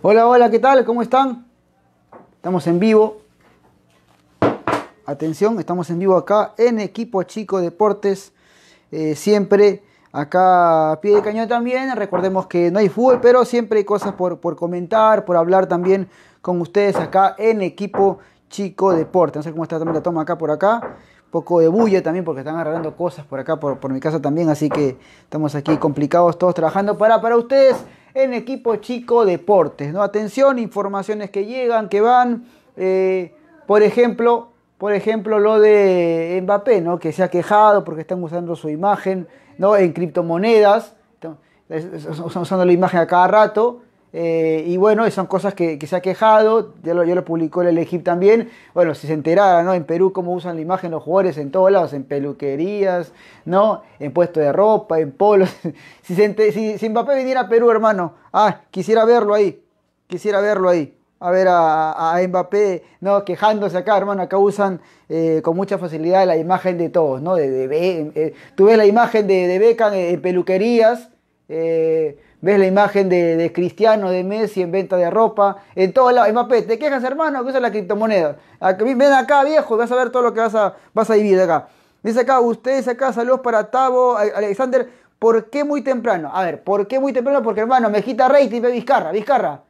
Hola, hola, ¿qué tal? ¿Cómo están? Estamos en vivo. Atención, estamos en vivo acá en Equipo Chico Deportes. Eh, siempre acá a pie de cañón también. Recordemos que no hay fútbol, pero siempre hay cosas por, comentar, por hablar también con ustedes acá en Equipo Chico Deportes. No sé cómo está también la toma acá por acá poco de bulla también porque están arreglando cosas por acá, por, por, mi casa también, así que estamos aquí complicados todos trabajando para, para ustedes en equipo chico deportes. ¿no? Atención, informaciones que llegan, que van. Eh, por ejemplo, por ejemplo, lo de Mbappé, ¿no? que se ha quejado porque están usando su imagen ¿no? en criptomonedas, están usando la imagen a cada rato, eh, y bueno, son cosas que, se ha quejado, ya lo, yo lo publicó el Egip también. Bueno, si se enterara, ¿no? En Perú cómo usan la imagen los jugadores en todos lados, en peluquerías, ¿no? En puestos de ropa, en polos. si, Mbappé viniera a Perú, hermano, ah, quisiera verlo ahí, quisiera verlo ahí a ver a, Mbappé no quejándose acá, hermano. Acá usan eh, con mucha facilidad la imagen de todos, ¿no? Eh, tú ves la imagen de, Beca en, en peluquerías. Eh, Ves la imagen de, Cristiano, de Messi en venta de ropa, en todos lados. Mbappé, te quejas, hermano, que usa la criptomoneda. ven acá, viejo, vas a ver todo lo que vas a, vas a vivir acá. Dice acá, ustedes acá, saludos para Tavo, Alexander. ¿Por qué muy temprano? A ver, ¿por qué muy temprano? Porque, hermano, me quita rating, me Vizcarra, Vizcarra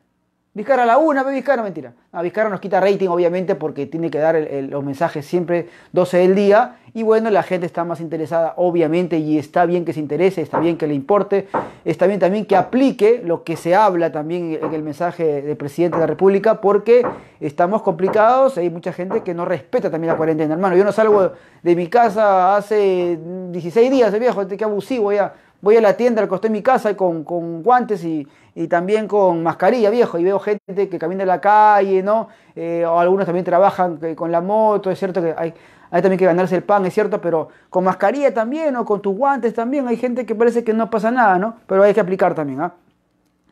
a la una, Vizcarra, mentira. No, nos quita rating, obviamente, porque tiene que dar los mensajes siempre 12 del día. Y bueno, la gente está más interesada, obviamente, y está bien que se interese, está bien que le importe, está bien también que aplique lo que se habla también en el mensaje del presidente de la República, porque estamos complicados, hay mucha gente que no respeta también la cuarentena, hermano. Yo no salgo de mi casa hace 16 días, el eh, viejo, qué abusivo, Voy a la tienda al costé de mi casa con guantes y y también con mascarilla, viejo. Y veo gente que camina en la calle, ¿no? Eh, o algunos también trabajan con la moto, es cierto que hay, hay también que ganarse el pan, es cierto, pero con mascarilla también, o con tus guantes también. Hay gente que parece que no pasa nada, ¿no? Pero hay que aplicar también, ¿ah?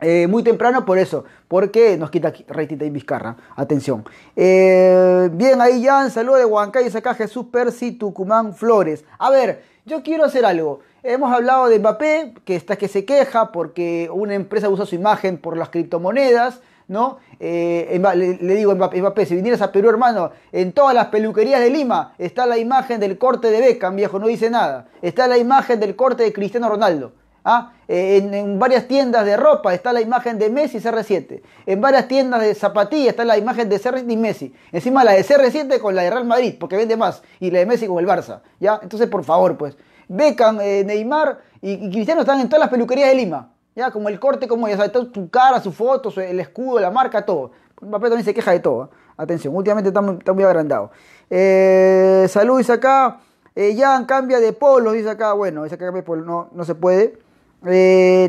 Eh, muy temprano por eso, porque nos quita Reitita y Vizcarra. Atención. Eh, bien, ahí Jan, saludo de Huancay, acá Jesús Percy Tucumán Flores. A ver, yo quiero hacer algo. Hemos hablado de Mbappé, que está que se queja porque una empresa usa su imagen por las criptomonedas, ¿no? Eh, le, digo Mbappé, si vinieras a Perú, hermano, en todas las peluquerías de Lima está la imagen del corte de Beckham, viejo, no dice nada. Está la imagen del corte de Cristiano Ronaldo. ¿ah? Eh, en, varias tiendas de ropa está la imagen de Messi CR7. En varias tiendas de zapatillas está la imagen de cr y Messi. Encima la de CR7 con la de Real Madrid, porque vende más. Y la de Messi con el Barça. ¿ya? Entonces, por favor, pues. Beckham, eh, Neymar y, Cristiano están en todas las peluquerías de Lima. Ya, como el corte, como ya tu cara, su foto, el escudo, la marca, todo. Papel también se queja de todo. ¿eh? Atención, últimamente está muy, agrandado. Eh, salud, dice acá. Jan cambia de polo, dice acá. Bueno, dice acá cambia de no, no se puede.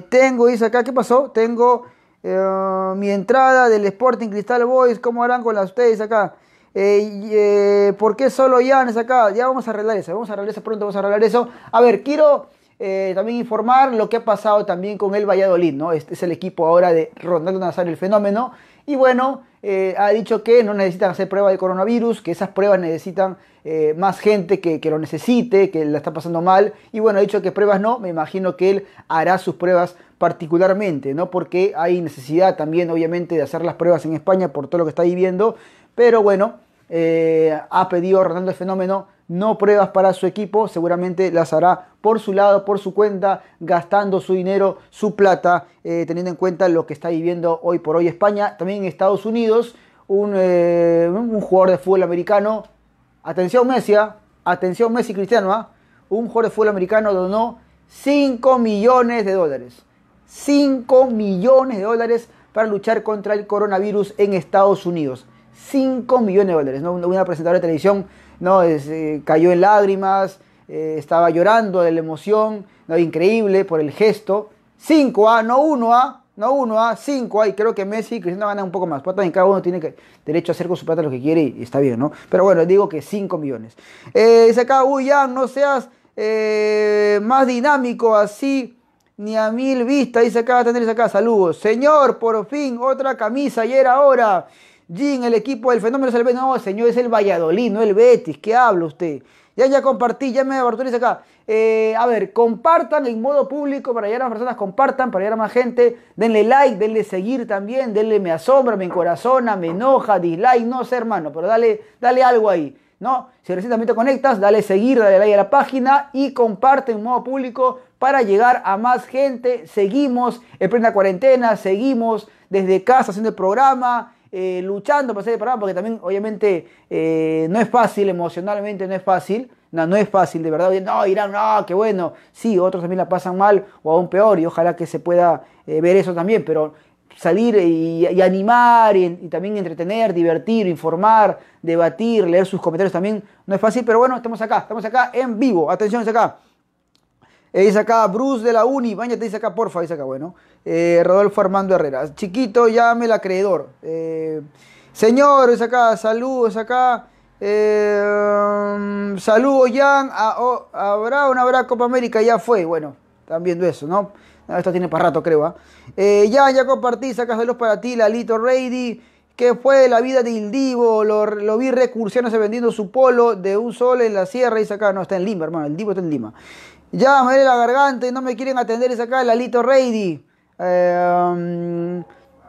tengo, dice acá, ¿qué pasó? Tengo mi entrada del Sporting Cristal Boys. ¿Cómo harán con las ustedes acá? Eh, ¿Por qué solo es acá? Ya vamos a arreglar eso, vamos a arreglar eso pronto, vamos a arreglar eso. A ver, quiero eh, también informar lo que ha pasado también con el Valladolid, ¿no? Este es el equipo ahora de Ronaldo Nazario, el fenómeno. Y bueno, eh, ha dicho que no necesitan hacer pruebas de coronavirus, que esas pruebas necesitan más gente que, lo necesite, que la está pasando mal. Y bueno, ha dicho que pruebas no, me imagino que él hará sus pruebas particularmente, ¿no? Porque hay necesidad también, obviamente, de hacer las pruebas en España por todo lo que está viviendo. Pero bueno, eh, ha pedido Ronaldo el Fenómeno no pruebas para su equipo, seguramente las hará por su lado, por su cuenta, gastando su dinero, su plata, eh, teniendo en cuenta lo que está viviendo hoy por hoy España, también en Estados Unidos, un, eh, un jugador de fútbol americano, atención Messi, ¿ah? atención Messi Cristiano, ¿ah? un jugador de fútbol americano donó 5 millones de dólares, 5 millones de dólares para luchar contra el coronavirus en Estados Unidos. 5 millones de dólares. ¿no? Una presentadora de televisión ¿no? Eh, cayó en lágrimas, eh, estaba llorando de la emoción, ¿no? increíble por el gesto. 5A, no 1A, no 1A, 5A, y creo que Messi y Cristiano ganar un poco más. Pues, cada uno tiene derecho a hacer con su plata lo que quiere y, está bien, ¿no? Pero bueno, digo que 5 millones. Eh, dice acá, uy, ya, no seas más dinámico así ni a mil vistas. Dice acá, tenés acá, saludos. Señor, por fin, otra camisa, ayer ahora. Jim, el equipo del fenómeno el No, señor, es el Valladolid, no el Betis. ¿Qué habla usted? Ya, ya compartí, ya me dice acá. Eh, a ver, compartan en modo público para llegar a más personas, compartan para llegar a más gente. Denle like, denle seguir también, denle me asombra, me encorazona, me enoja, dislike, no sé, hermano, pero dale, dale algo ahí. ¿no? Si recién también te conectas, dale seguir, dale like a la página y comparte en modo público para llegar a más gente. Seguimos en plena cuarentena, seguimos desde casa haciendo el programa, eh, luchando para hacer el programa, porque también obviamente eh, no es fácil, emocionalmente no es fácil, no, no es fácil, de verdad, no, Irán, no, qué bueno, sí, otros también la pasan mal o aún peor, y ojalá que se pueda eh, ver eso también, pero salir y, animar y, también entretener, divertir, informar, debatir, leer sus comentarios también no es fácil, pero bueno, estamos acá, estamos acá en vivo, atención acá. Eh, dice acá, Bruce de la Uni, bañate, dice acá, porfa, dice acá, bueno. Eh, Rodolfo Armando Herrera, chiquito, el acreedor. Eh, señor, dice acá, saludos acá. saludos, Jan. ¿Habrá o no habrá Copa América? Ya fue, bueno, están viendo eso, ¿no? Ah, esto tiene para rato, creo. ¿ah? ¿eh? Jan, ya compartí, sacas los para ti, Lalito Reidy ¿Qué fue la vida de Ildivo? Lo, vi recursionarse vendiendo su polo de un sol en la sierra dice acá, no, está en Lima, hermano, el Divo está en Lima. Ya, me duele la garganta y no me quieren atender. Es acá el Alito ready em,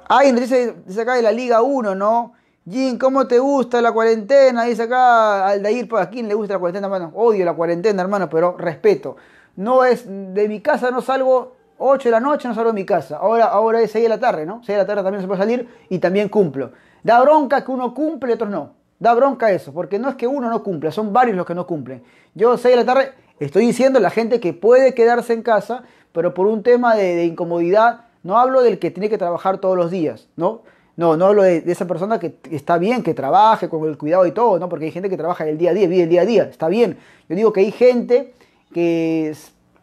ay, dice, dice, acá de la Liga 1, ¿no? Jim, ¿cómo te gusta la cuarentena? Dice acá ir por aquí le gusta la cuarentena, hermano? Odio la cuarentena, hermano, pero respeto. No es, de mi casa no salgo 8 de la noche, no salgo de mi casa. Ahora, ahora es 6 de la tarde, ¿no? 6 de la tarde también se puede salir y también cumplo. Da bronca que uno cumple y otros no. Da bronca eso, porque no es que uno no cumpla, son varios los que no cumplen. Yo 6 de la tarde Estoy diciendo la gente que puede quedarse en casa, pero por un tema de, incomodidad, no hablo del que tiene que trabajar todos los días, ¿no? No, no hablo de, de, esa persona que está bien, que trabaje con el cuidado y todo, ¿no? Porque hay gente que trabaja el día a día, vive el día a día, está bien. Yo digo que hay gente que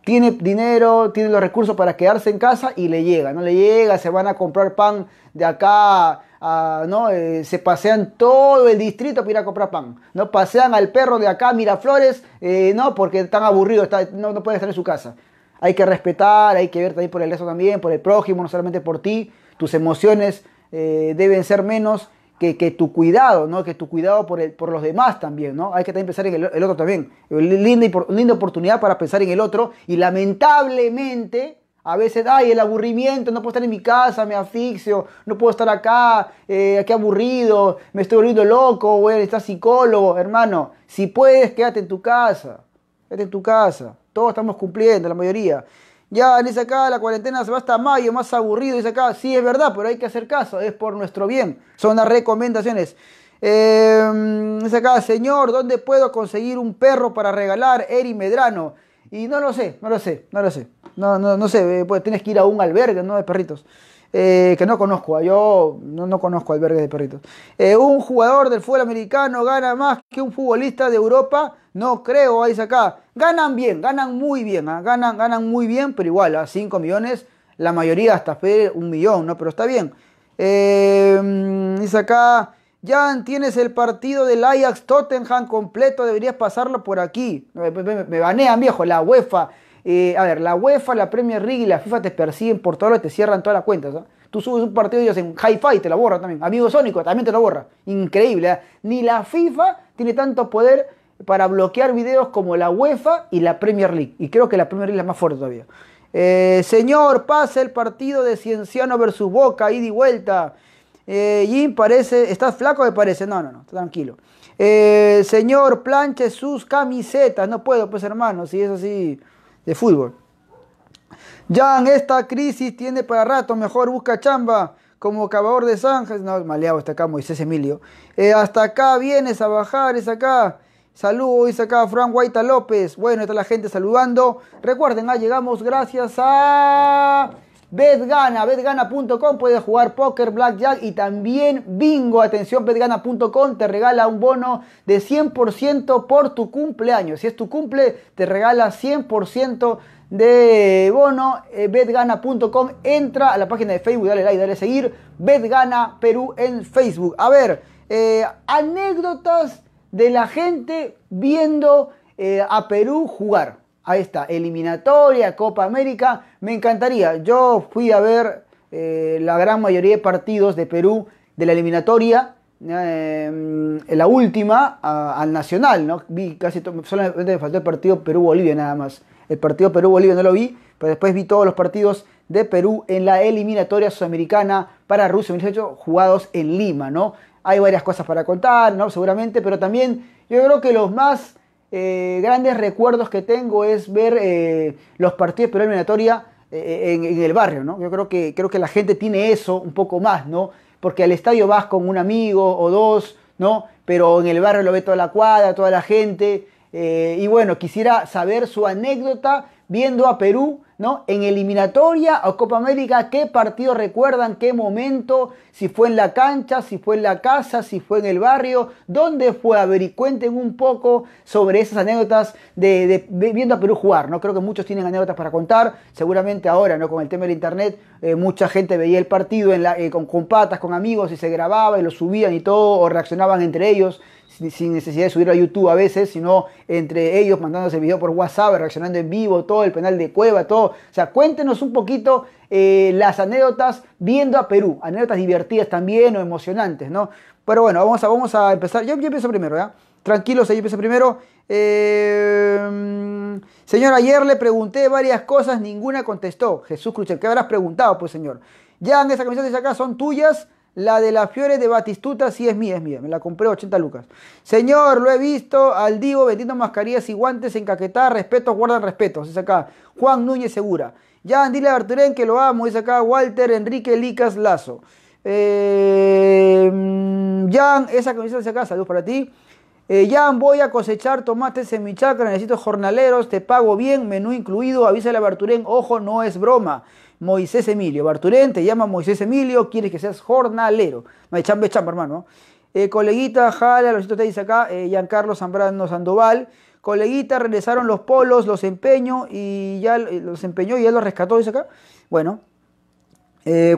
tiene dinero, tiene los recursos para quedarse en casa y le llega, no le llega, se van a comprar pan de acá ¿no? Eh, se pasean todo el distrito para ir a comprar pan, ¿no? Pasean al perro de acá, Miraflores, eh, ¿no? Porque están aburridos, no, no pueden estar en su casa. Hay que respetar, hay que ver también por el resto también, por el prójimo, no solamente por ti. Tus emociones eh, deben ser menos que, tu cuidado, ¿no? Que tu cuidado por, el, por los demás también, ¿no? Hay que pensar en el, otro también. Linda, linda oportunidad para pensar en el otro y lamentablemente a veces, ay, el aburrimiento, no puedo estar en mi casa, me asfixio, no puedo estar acá, aquí eh, aburrido, me estoy volviendo loco, voy a necesitar psicólogo, hermano. Si puedes, quédate en tu casa, quédate en tu casa. Todos estamos cumpliendo, la mayoría. Ya, dice acá, la cuarentena se va hasta mayo, más aburrido, dice acá. Sí, es verdad, pero hay que hacer caso, es por nuestro bien. Son las recomendaciones. Em, dice acá, señor, ¿dónde puedo conseguir un perro para regalar? Eri Medrano. Y no lo sé, no lo sé, no lo sé. No, sé, eh, pues tienes que ir a un albergue, ¿no? De perritos. Eh, que no conozco, ah, yo no, no conozco albergues de perritos. Eh, un jugador del fútbol americano gana más que un futbolista de Europa, no creo, ahí acá. Ganan bien, ganan muy bien, ah, ganan, ganan muy bien, pero igual, a ah, 5 millones, la mayoría hasta un millón, ¿no? Pero está bien. Mm, dice acá, ya tienes el partido del Ajax Tottenham completo, deberías pasarlo por aquí. Me, me banean, viejo, la UEFA. Eh, a ver, la UEFA, la Premier League y la FIFA te persiguen por todo lo te cierran todas las cuentas. Tú subes un partido y hacen hi-fi, te la borra también. Amigo Sónico, también te la borra. Increíble. ¿eh? Ni la FIFA tiene tanto poder para bloquear videos como la UEFA y la Premier League. Y creo que la Premier League es la más fuerte todavía. Eh, señor, pase el partido de Cienciano versus Boca, Y y vuelta. Jim parece, ¿estás flaco me parece? No, no, no, tranquilo. señor, planche sus camisetas. No puedo, pues hermano, si es así de fútbol. en esta crisis tiene para rato, mejor busca chamba como cavador de zanjas. No, maleado está acá Moisés Emilio. Eh, hasta acá vienes a bajar, es acá. Saludos, es acá Fran Guaita López. Bueno, está la gente saludando. Recuerden, ah, llegamos gracias a... Betgana, betgana.com, puedes jugar póker, blackjack y también bingo. Atención, betgana.com te regala un bono de 100% por tu cumpleaños. Si es tu cumple, te regala 100% de bono, eh, betgana.com. Entra a la página de Facebook, dale like, dale seguir. Betgana Perú en Facebook. A ver, eh, anécdotas de la gente viendo eh, a Perú jugar a esta eliminatoria, Copa América. Me encantaría. Yo fui a ver eh, la gran mayoría de partidos de Perú de la eliminatoria. Eh, la última al Nacional, ¿no? Vi casi solamente me faltó el partido Perú-Bolivia nada más. El partido Perú-Bolivia no lo vi, pero después vi todos los partidos de Perú en la eliminatoria sudamericana para Rusia 2018 jugados en Lima, ¿no? Hay varias cosas para contar, ¿no? Seguramente, pero también yo creo que los más eh, grandes recuerdos que tengo es ver eh, los partidos de eliminatoria eh, en, el barrio, ¿no? Yo creo que, creo que la gente tiene eso un poco más, ¿no? Porque al estadio vas con un amigo o dos, ¿no? Pero en el barrio lo ve toda la cuadra, toda la gente. y bueno, quisiera saber su anécdota viendo a Perú en eliminatoria o Copa América, ¿qué partido recuerdan? ¿Qué momento? Si fue en la cancha, si fue en la casa, si fue en el barrio, ¿dónde fue? A un poco sobre esas anécdotas de, viendo a Perú jugar, ¿no? Creo que muchos tienen anécdotas para contar, seguramente ahora, ¿no? Con el tema del internet, eh, mucha gente veía el partido en la, eh, con, con patas, con amigos y se grababa y lo subían y todo, o reaccionaban entre ellos sin necesidad de subir a YouTube a veces, sino entre ellos mandándose video por WhatsApp, reaccionando en vivo, todo el penal de Cueva, todo. O sea, cuéntenos un poquito eh, las anécdotas viendo a Perú, anécdotas divertidas también o emocionantes, ¿no? Pero bueno, vamos a, vamos a empezar. Yo, yo empiezo primero, ¿ya? Tranquilos, ahí empiezo primero. Eh, señor, ayer le pregunté varias cosas, ninguna contestó. Jesús Cruz, ¿qué habrás preguntado, pues, señor? Ya en esa camiseta de acá son tuyas. La de las Fiore de Batistuta sí es mía, es mía. Me la compré 80 lucas. Señor, lo he visto al Digo vendiendo mascarillas y guantes en Caquetá. respeto, guardan respeto, es acá Juan Núñez Segura. Ya, dile a Arturén que lo amo. Es acá Walter Enrique Licas Lazo. Eh, mm, Jan, esa camisa se acá, saludos para ti. Eh, Jan, voy a cosechar tomates en mi chacra, necesito jornaleros, te pago bien, menú incluido, avísale a Barturén, ojo, no es broma. Moisés Emilio. Barturén te llama Moisés Emilio, quieres que seas jornalero. No hay chamba, chamba, hermano. Eh, coleguita, Jala, los te dice acá, eh, Giancarlo Zambrano Sandoval. Coleguita, regresaron los polos, los empeño y ya eh, los empeñó y ya los rescató, dice acá. Bueno,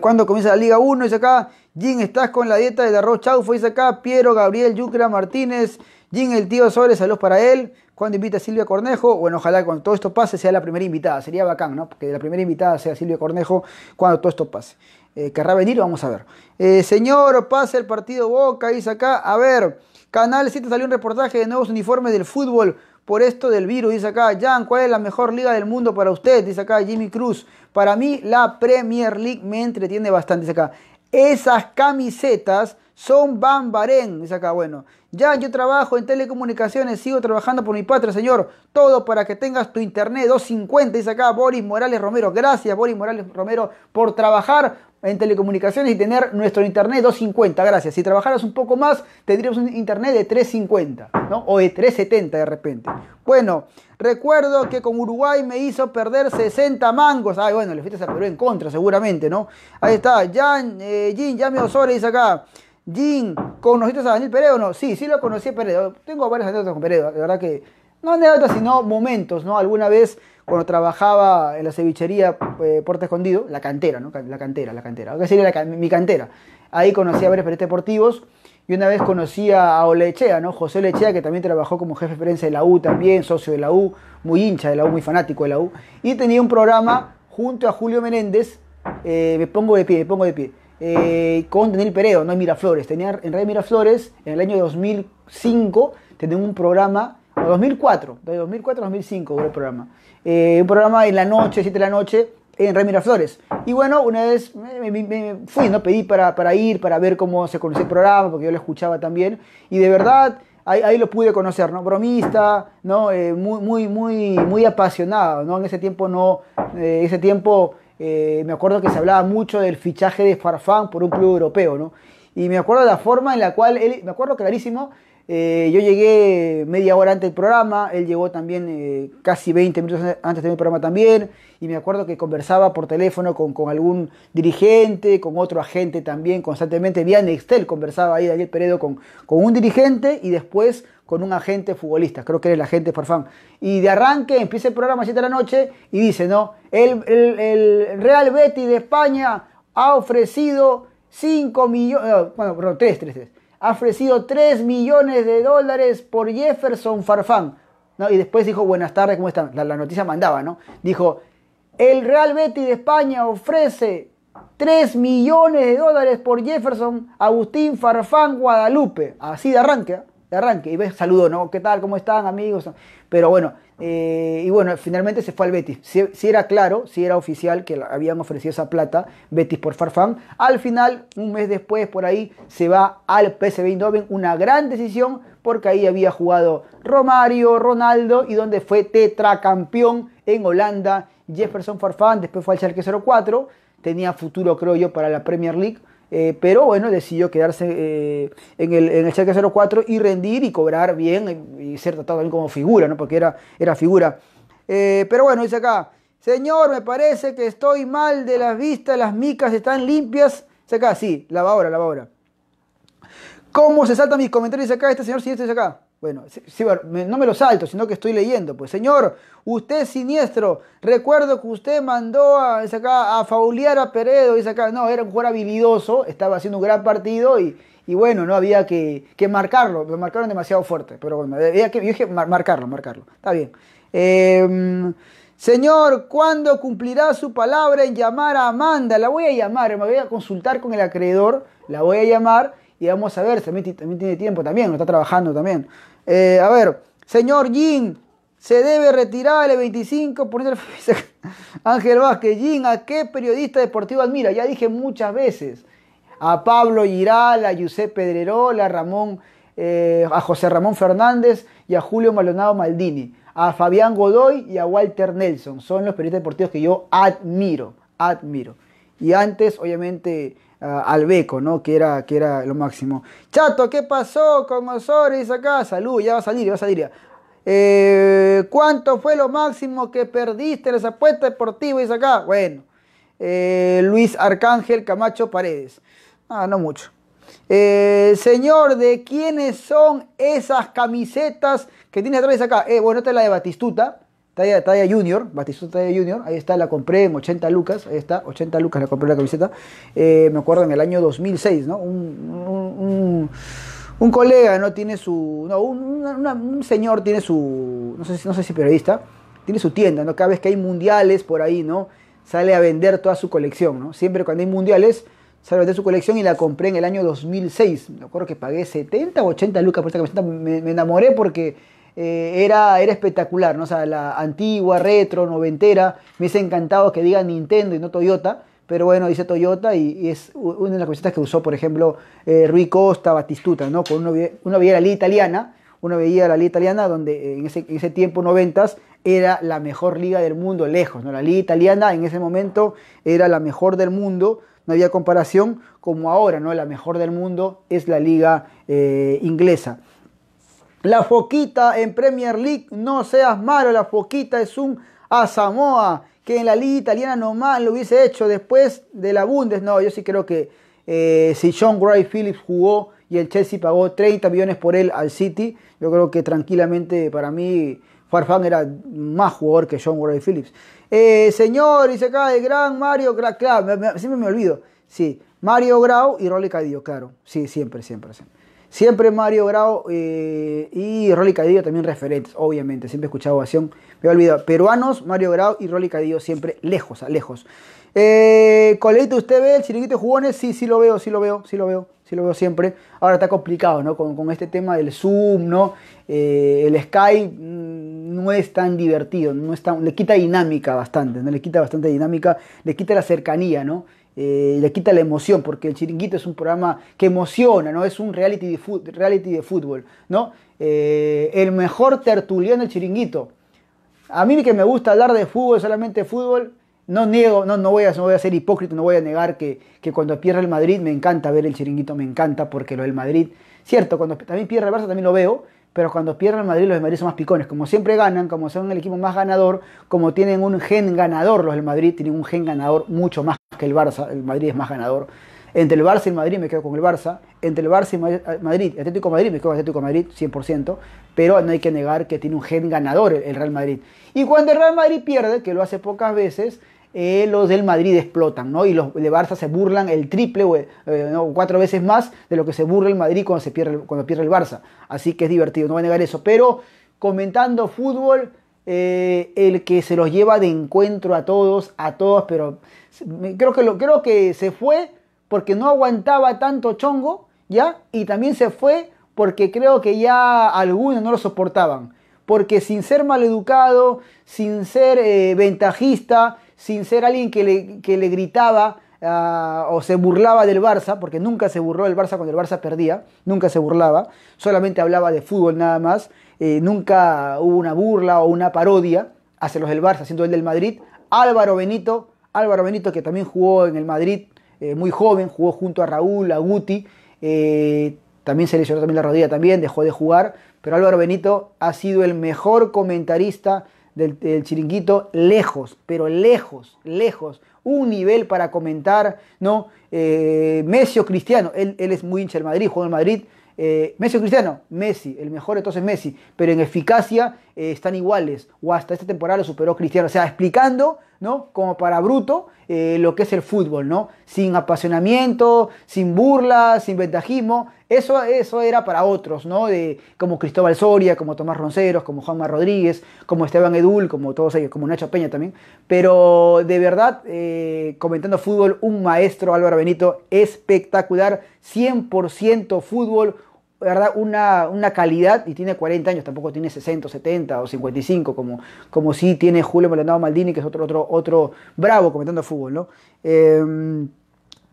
cuando comienza la Liga 1, dice acá, Jim, estás con la dieta del arroz chaufo, dice acá, Piero, Gabriel, Yucra, Martínez, Jim, el tío Soles, saludos para él cuando invita a Silvia Cornejo, bueno, ojalá cuando todo esto pase sea la primera invitada, sería bacán, ¿no? Que la primera invitada sea Silvia Cornejo cuando todo esto pase. Eh, ¿Querrá venir? Vamos a ver. Eh, señor, pase el partido Boca, dice acá. A ver, Canal 7 salió un reportaje de nuevos uniformes del fútbol por esto del virus, dice acá. Jan, ¿cuál es la mejor liga del mundo para usted? Dice acá Jimmy Cruz. Para mí, la Premier League me entretiene bastante, dice acá. Esas camisetas son Bambarén. Dice acá, bueno, ya yo trabajo en telecomunicaciones, sigo trabajando por mi patria, señor. Todo para que tengas tu internet 250. Dice acá Boris Morales Romero. Gracias, Boris Morales Romero, por trabajar en telecomunicaciones y tener nuestro internet 250. Gracias. Si trabajaras un poco más, tendríamos un internet de 350, ¿no? O de 370 de repente. Bueno, recuerdo que con Uruguay me hizo perder 60 mangos. Ay, bueno, le fuiste a Perú en contra, seguramente, ¿no? Ahí está. Jan, eh, Jin, llame Osores dice acá. Jim ¿conociste a Daniel Peredo o no? Sí, sí lo conocí a Peredo. Tengo varias anécdotas con Peredo, de verdad que. No anécdotas, sino momentos, ¿no? Alguna vez cuando trabajaba en la cevichería eh, Porte Escondido, la cantera, ¿no? La cantera, la cantera. Aunque sería mi cantera. Ahí conocí a varios periodistas deportivos. Y una vez conocí a Olechea, ¿no? José Olechea, que también trabajó como jefe de prensa de la U también, socio de la U, muy hincha de la U, muy fanático de la U. Y tenía un programa junto a Julio Menéndez, eh, me pongo de pie, me pongo de pie eh, con Daniel Pereo, no en Miraflores. Tenía, en Rey Miraflores, en el año 2005, tenía un programa, o 2004, de 2004 a 2005 hubo el programa. Eh, un programa en la noche, 7 de la noche, en Rey Miraflores. Y bueno, una vez me, fui, ¿no? Pedí para, ir, para ver cómo se conocía el programa, porque yo lo escuchaba también. Y de verdad, ahí, lo pude conocer, ¿no? Bromista, ¿no? Eh, muy, muy, muy, muy apasionado, ¿no? En ese tiempo no, ese tiempo eh, me acuerdo que se hablaba mucho del fichaje de Farfán por un club europeo, ¿no? Y me acuerdo de la forma en la cual él, me acuerdo clarísimo eh, yo llegué media hora antes del programa, él llegó también eh, casi 20 minutos antes del programa también, y me acuerdo que conversaba por teléfono con, algún dirigente, con otro agente también constantemente, vía Nextel conversaba ahí Daniel Peredo con, un dirigente y después con un agente futbolista, creo que era el agente Farfán. Y de arranque empieza el programa a 7 de la noche y dice, ¿no? El, Real Betis de España ha ofrecido 5 millones, bueno, perdón, 3, 3, ha ofrecido 3 millones de dólares por Jefferson Farfán. Y después dijo, buenas tardes, ¿cómo están? La, noticia mandaba, ¿no? Dijo, el Real Betis de España ofrece 3 millones de dólares por Jefferson Agustín Farfán Guadalupe. Así de arranque, ¿eh? de arranque. Y ves, saludo, ¿no? ¿Qué tal? ¿Cómo están, amigos? Pero bueno, eh, y bueno, finalmente se fue al Betis. Si, era claro, si era oficial que habían ofrecido esa plata, Betis por Farfán. Al final, un mes después, por ahí, se va al PSV Eindhoven. Una gran decisión porque ahí había jugado Romario, Ronaldo y donde fue tetracampeón en Holanda. Jefferson Farfán, después fue al Schalke 04. Tenía futuro, creo yo, para la Premier League eh, pero bueno, decidió quedarse eh, en, el, en el 04 y rendir y cobrar bien eh, y ser tratado también como figura, ¿no? porque era, era figura. pero bueno, dice acá, señor, me parece que estoy mal de las vistas, las micas están limpias. Dice acá, sí, lava ahora ¿Cómo se saltan mis comentarios? Dice acá, este señor, sí, este dice acá. Bueno, sí, no me lo salto, sino que estoy leyendo. Pues, señor, usted siniestro. Recuerdo que usted mandó a, a faulear a Peredo. Dice acá, no, era un jugador habilidoso, estaba haciendo un gran partido y, y bueno, no había que, que, marcarlo. Lo marcaron demasiado fuerte, pero bueno, había que, marcarlo, marcarlo. Está bien. Em, señor, ¿cuándo cumplirá su palabra en llamar a Amanda? La voy a llamar, me voy a consultar con el acreedor, la voy a llamar y vamos a ver, si también tiene tiempo también, lo está trabajando también. Eh, a ver, señor Jin, se debe retirar el 25 por el... Ángel Vázquez, Jin, ¿a qué periodista deportivo admira? Ya dije muchas veces. A Pablo Giral, a Giuseppe Pedrerola, a Ramón, eh, a José Ramón Fernández y a Julio Malonado Maldini, a Fabián Godoy y a Walter Nelson. Son los periodistas deportivos que yo admiro, admiro. Y antes, obviamente, al Beco, ¿no? Que era, que era lo máximo. Chato, ¿qué pasó con y acá? Salud, ya va a salir, ya va a salir. Eh, ¿Cuánto fue lo máximo que perdiste en esa apuesta deportiva? acá. Bueno, eh, Luis Arcángel Camacho Paredes. Ah, no mucho. Eh, señor, ¿de quiénes son esas camisetas que tienes atrás acá? bueno, esta es la de Batistuta. Talla, Junior, Batistuta Talla Junior, ahí está, la compré en 80 lucas, ahí está, 80 lucas la compré la camiseta, eh, me acuerdo en el año 2006, ¿no? Un, colega, ¿no? Tiene su, no, un señor tiene su, no sé, si periodista, tiene su tienda, ¿no? Cada vez que hay mundiales por ahí, ¿no? Sale a vender toda su colección, ¿no? Siempre cuando hay mundiales, sale a vender su colección y la compré en el año 2006, me acuerdo que pagué 70 o 80 lucas por esta camiseta, me enamoré porque eh, era, era espectacular, sea, la antigua, retro, noventera. Me hubiese encantado que diga Nintendo y no Toyota. Pero bueno, dice Toyota y, es una de las cositas que usó, por ejemplo, eh, Rui Costa, Batistuta, ¿no? una, veía la liga italiana, uno veía la liga italiana, donde eh, en ese, en tiempo, noventas, era la mejor liga del mundo, lejos. ¿no? La liga italiana en ese momento era la mejor del mundo, no había comparación como ahora, ¿no? La mejor del mundo es la liga inglesa. La foquita en Premier League, no seas malo, la foquita es un Asamoa que en la liga italiana nomás lo hubiese hecho después de la Bundes. No, yo sí creo que eh, si John Gray Phillips jugó y el Chelsea pagó 30 millones por él al City, yo creo que tranquilamente para mí Farfan era más jugador que John Gray Phillips. Eh, señor, se acá el gran Mario Grau, siempre me olvido. Sí, Mario Grau y Rolly Cadillo, claro. Sí, siempre, siempre. siempre. Siempre Mario Grau eh, y Rolly Cadillo también referentes, obviamente. Siempre he escuchado ovación. Me he olvidado. Peruanos, Mario Grau y Rolly Cadillo siempre lejos, a lejos. Eh, ¿usted ve el chiringuito de jugones? Sí, sí lo veo, sí lo veo, sí lo veo, sí lo veo siempre. Ahora está complicado, ¿no? Con, este tema del Zoom, ¿no? Eh, el Sky mm, no es tan divertido, no está, le quita dinámica bastante, ¿no? Le quita bastante dinámica, le quita la cercanía, ¿no? Eh, le quita la emoción, porque el chiringuito es un programa que emociona, ¿no? Es un reality de, fútbol, ¿no? Eh, el mejor tertuliano del chiringuito. A mí que me gusta hablar de fútbol, solamente fútbol, no niego, no, no, voy, a, ser hipócrita, no voy a negar que, que cuando pierde el Madrid me encanta ver el chiringuito, me encanta porque lo del Madrid, cierto, cuando también pierde el Barça también lo veo, pero cuando pierden el Madrid, los del Madrid son más picones. Como siempre ganan, como son el equipo más ganador, como tienen un gen ganador, los del Madrid tienen un gen ganador mucho más que el Barça. El Madrid es más ganador. Entre el Barça y el Madrid me quedo con el Barça. Entre el Barça y Madrid, eh, Atlético Madrid me quedo con Atlético Madrid 100%. Pero no hay que negar que tiene un gen ganador el Real Madrid. Y cuando el Real Madrid pierde, que lo hace pocas veces, eh, los del Madrid explotan, ¿no? Y los de Barça se burlan el triple o eh, no, cuatro veces más de lo que se burla el Madrid cuando, se pierde, cuando el Barça. Así que es divertido, no voy a negar eso. Pero comentando fútbol, eh, el que se los lleva de encuentro a todos, a todos, pero creo que, lo, creo que se fue porque no aguantaba tanto chongo, ¿ya? Y también se fue porque creo que ya algunos no lo soportaban. Porque sin ser educado, sin ser ventajista, sin ser alguien que le, gritaba ah, o se burlaba del Barça, porque nunca se burló del Barça cuando el Barça perdía, nunca se burlaba, solamente hablaba de fútbol nada más, eh, nunca hubo una burla o una parodia hacia los del Barça, siendo el del Madrid. Álvaro Benito, Álvaro Benito que también jugó en el Madrid, eh, muy joven, jugó junto a Raúl, a Guti, eh, también se lesionó también la rodilla, también dejó de jugar, pero Álvaro Benito ha sido el mejor comentarista del, chiringuito lejos, pero lejos, lejos. Un nivel para comentar, ¿no? Eh, Messi o Cristiano, él, es muy hincha del Madrid, juega en Madrid. Eh, Messi o Cristiano, Messi, el mejor entonces Messi, pero en eficacia eh, están iguales, o hasta esta temporada lo superó Cristiano. O sea, explicando ¿no? Como para bruto eh, lo que es el fútbol, ¿no? Sin apasionamiento, sin burlas, sin ventajismo. Eso, eso era para otros, ¿no? De, como Cristóbal Soria, como Tomás Ronceros, como Juanma Rodríguez, como Esteban Edul, como todos ellos, como Nacho Peña también. Pero de verdad, eh, comentando fútbol, un maestro Álvaro Benito espectacular, 100% fútbol, ¿verdad? Una, calidad y tiene 40 años, tampoco tiene 60, 70 o 55, como, como tiene Julio Molendado Maldini, que es otro, otro, bravo comentando fútbol, em,